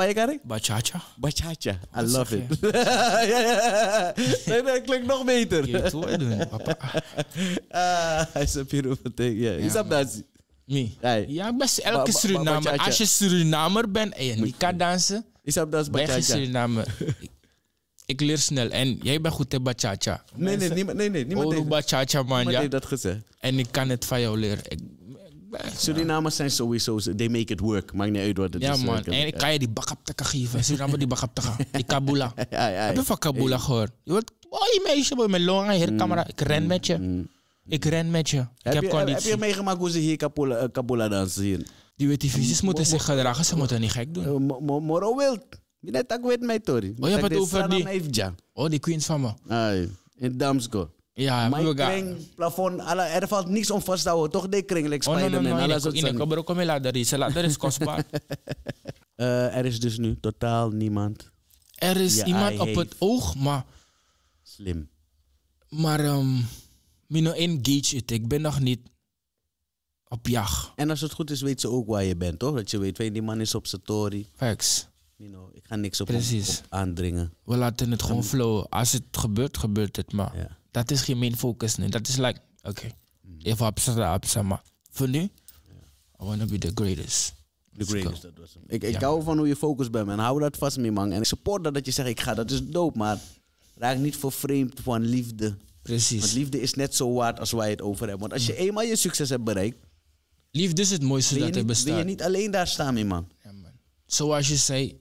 Bachacha. Bachacha. I love it. ja, ja. Nee, dat klinkt nog beter. Je het doen, ah, is een take. Ja, is dat Me. Ja, best. elke Surinamer. Als je Surinamer bent en je niet kan dansen... Is dat bachacha? je Surinamer ik leer snel. En jij bent goed in bachacha. Nee, nee, niemand, nee, nee, niemand bachacha, man, ja. dat gezegd. En ik kan het van jou leren. Ik, Surinamers zijn sowieso, they make it work. Maakt niet uit wat het ja, Man. En ik kan je die te geven. Suriname die gaan. Die te gaan. ja, kabula. Heb je van kabula gehoord? gehoord? Je wordt, oh, je meisje, boy, met longen, hier mm, camera. Mm, mm. Ik ren met je. Ik ren met je. Heb ik heb, je, Heb je meegemaakt hoe ze hier kabula, eh, kabula dansen? Die weet moeten zich gedragen. Ze moeten niet gek doen. Eh, Moro wild. Mi net weet mij tori. Oh, je hebt het over die... Oh, die queens van me. Ai, in Damsko. Ja, mijn kring, plafond, er valt niks om vast te houden. Toch de kring, like Spider-Man. Oh, no, no, no, alles in kom is. Dat is kostbaar. er is dus nu totaal niemand. Er is iemand op het oog, maar... Slim. Maar, um, ehm, Mino engage it. Ik ben nog niet op jacht. En als het goed is, weet ze ook waar je bent, toch? Dat je weet, die man is op zijn toren. Facts ik ga niks op, aandringen. We laten het gewoon flow. Als het gebeurt, gebeurt het. Maar dat is geen main focus nu. Dat is like, oké, okay. even op abstracten. Maar voor nu, I want be the greatest. The greatest, dat was hem. Ik, ik hou van hoe je focus bent, man. Hou dat vast mee, man. En ik support dat dat je zegt, ik ga, dat is dope. Maar raak niet vervreemd van liefde. Precies. Want liefde is net zo waard als wij het over hebben. Want als je mm. eenmaal je succes hebt bereikt... Liefde is het mooiste dat er bestaat. Wil je niet alleen daar staan man. Ja, man. Zoals je zei,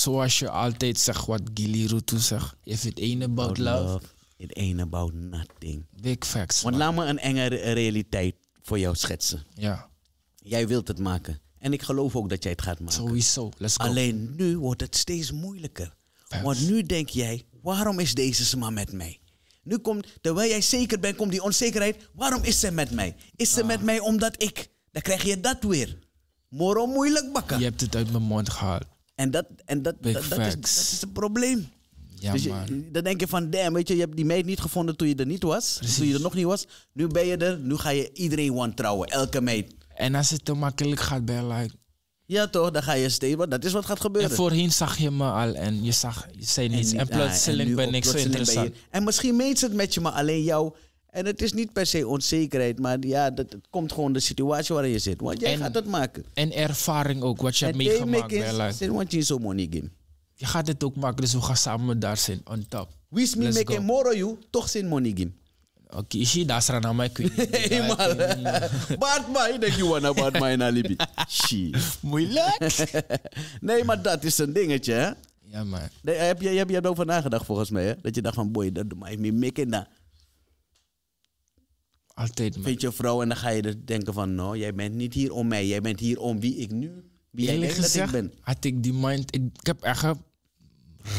Zoals je altijd zegt wat Gili Rutu zegt. If it ain't about, love, love, it ain't about nothing. Big facts. Want laat me een enge realiteit voor jou schetsen. Ja. Jij wilt het maken. En ik geloof ook dat jij het gaat maken. Sowieso. Let's go. Alleen nu wordt het steeds moeilijker. Want nu denk jij, waarom is deze sma met mij? Nu komt, terwijl jij zeker bent, komt die onzekerheid. Waarom is ze met mij? Is ze ah. met mij omdat ik? Dan krijg je dat weer. Moro moeilijk bakken. Je hebt het uit mijn mond gehaald. En dat, en dat, dat, is, het probleem. Ja, dus dan denk je van, damn, weet je, je hebt die meid niet gevonden toen je er niet was. Toen je er nog niet was. Nu ben je er, nu ga je iedereen wantrouwen, elke meid. En als het te makkelijk gaat bij like... Ja toch, dan ga je steeds, dat is wat gaat gebeuren. En voorheen zag je me al en je zag, je zei niets. En, ah, plotseling ben ik zo interessant. en misschien meent ze het met je, maar alleen jou en het is niet per se onzekerheid, maar ja, dat, het komt gewoon de situatie waarin je zit. Want jij gaat het maken. En ervaring ook, wat je hebt meegemaakt want je zo money game. Je gaat het ook maken, dus we gaan samen daar zijn, on top. Wish me make of you, toch zijn money game. Oké, dat daar staan aan mij kun Eenmaal. Bad ik denk je wanna bad mij in alibi. Moeilijk. nee, maar dat is een dingetje, hè? Ja, maar. heb, je, heb je erover nagedacht volgens mij, hè? Dat je dacht van, boy, dat doe mij mee making na. Altijd maar. Vind je vrouw en dan ga je er dus denken van, nou, jij bent niet hier om mij. Jij bent hier om wie ik nu, wie jij denkt gezegd, dat ik ben. had ik die mind... Ik, heb echt een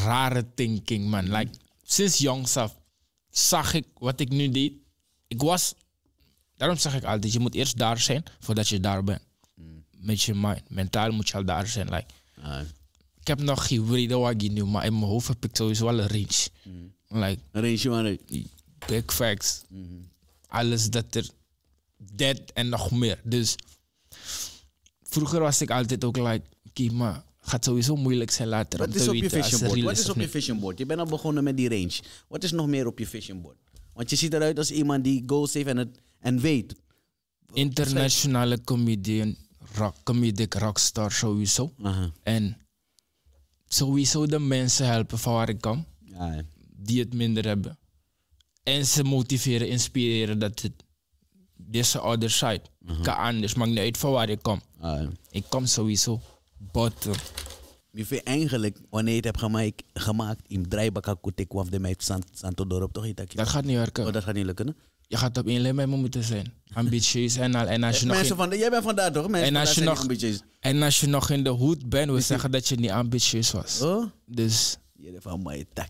rare thinking, man. Like, sinds jongs af zag ik wat ik nu deed. Ik was... Daarom zeg ik altijd, je moet eerst daar zijn voordat je daar bent. Hmm. Met je mind. Mentaal moet je al daar zijn. Like, ah. Ik heb nog geen ik nu, maar in mijn hoofd heb ik sowieso wel een range. Hmm. Like, een range, man. Big facts. Hmm alles dat er dat en nog meer. Dus vroeger was ik altijd ook like, oké, okay, maar gaat sowieso moeilijk zijn later. Wat is op je vision board? Wat is op je vision board? Je bent al begonnen met die range. Wat is nog meer op je vision board? Want je ziet eruit als iemand die goals heeft en, het, en weet. Internationale comedian, rock, comedic rockstar sowieso. En sowieso de mensen helpen van waar ik kom. ja. Die het minder hebben. En ze motiveren, inspireren dat het deze other side mm -hmm. kan anders. Maakt niet uit van waar ik kom. Ah, ik kom sowieso bottom. Je vindt eigenlijk, wanneer je het hebt gemaakt, gemaakt in Draaibakken Kutik of de meid Santo toch? Dat gaat niet werken. Oh, dat gaat niet lukken, Je gaat op één lijn me moeten zijn. Ambitieus en al. En als je eh, nog Mensen van, jij bent vandaar toch? Mensen en als, je nog, en als je nog in de hoed bent, we zeggen dat je niet ambitieus was. Oh. Dus... Je van mij tak.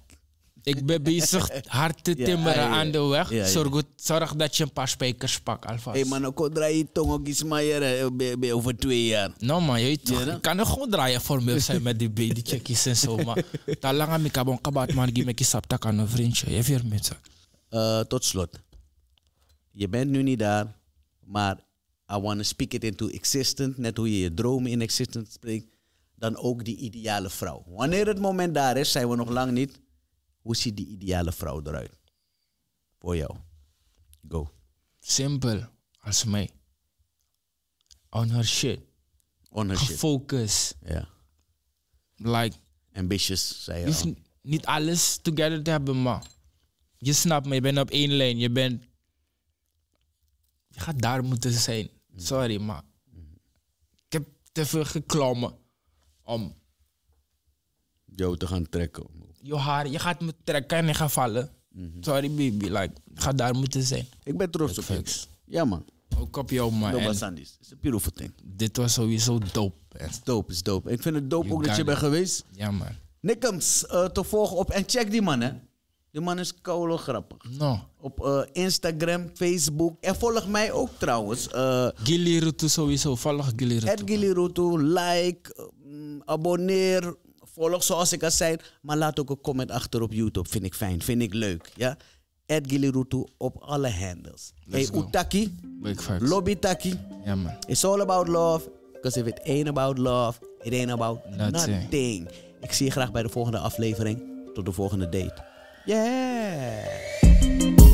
Ik ben bezig hard te timmeren aan de weg. Zorg, zorg dat je een paar spijkers pakt alvast. Hé hey man, ik draai tong ook iets over twee jaar. Nou je ik kan ook gewoon draaien voor zijn met die babycheckjes en zo. Maar dat lang aan kabat man, ik me sapta aan een vriendje. Je met eh, Tot slot. Je bent nu niet daar, maar I want to speak it into existence. Net hoe je je droom in existence spreekt. Dan ook die ideale vrouw. Wanneer het moment daar is, zijn we nog lang niet. Hoe ziet die ideale vrouw eruit? Voor jou. Go. Simpel als mij. On her shit. On her Focus. Ja. Like. Ambitious, zei je. niet alles together te hebben, maar. Je snapt me, je bent op één lijn. Je bent. Je gaat daar moeten zijn. Mm. Sorry, maar. Ik heb te veel geklommen om jou te gaan trekken je haar, je gaat me trekken en ik vallen. Mhm. Sorry baby, like, ga daar moeten zijn. Ik ben trots op je. Ja man. Ook op jou man. Doba Sandis, it's a beautiful thing. Dit was sowieso dope. Het dope, is dope. Ik vind het dope ook dat je bent geweest. Ja man. Nickums eh, te volgen op en check die man hè. Die man is koude grappig. No. Op eh, Instagram, Facebook. En volg mij ook trouwens. Uh, eh, Gili sowieso. Volg Gili Het At Like, um, abonneer, Volg zoals ik al zei, maar laat ook een comment achter op YouTube. Vind ik fijn, vind ik leuk. Ja? Ed Gilirutu op alle handles. hey, Utaki. Lobby Taki. man. It's all about love. Because if it ain't about love, it ain't about nothing. nothing. Ik zie je graag bij de volgende aflevering. Tot de volgende date. Yeah!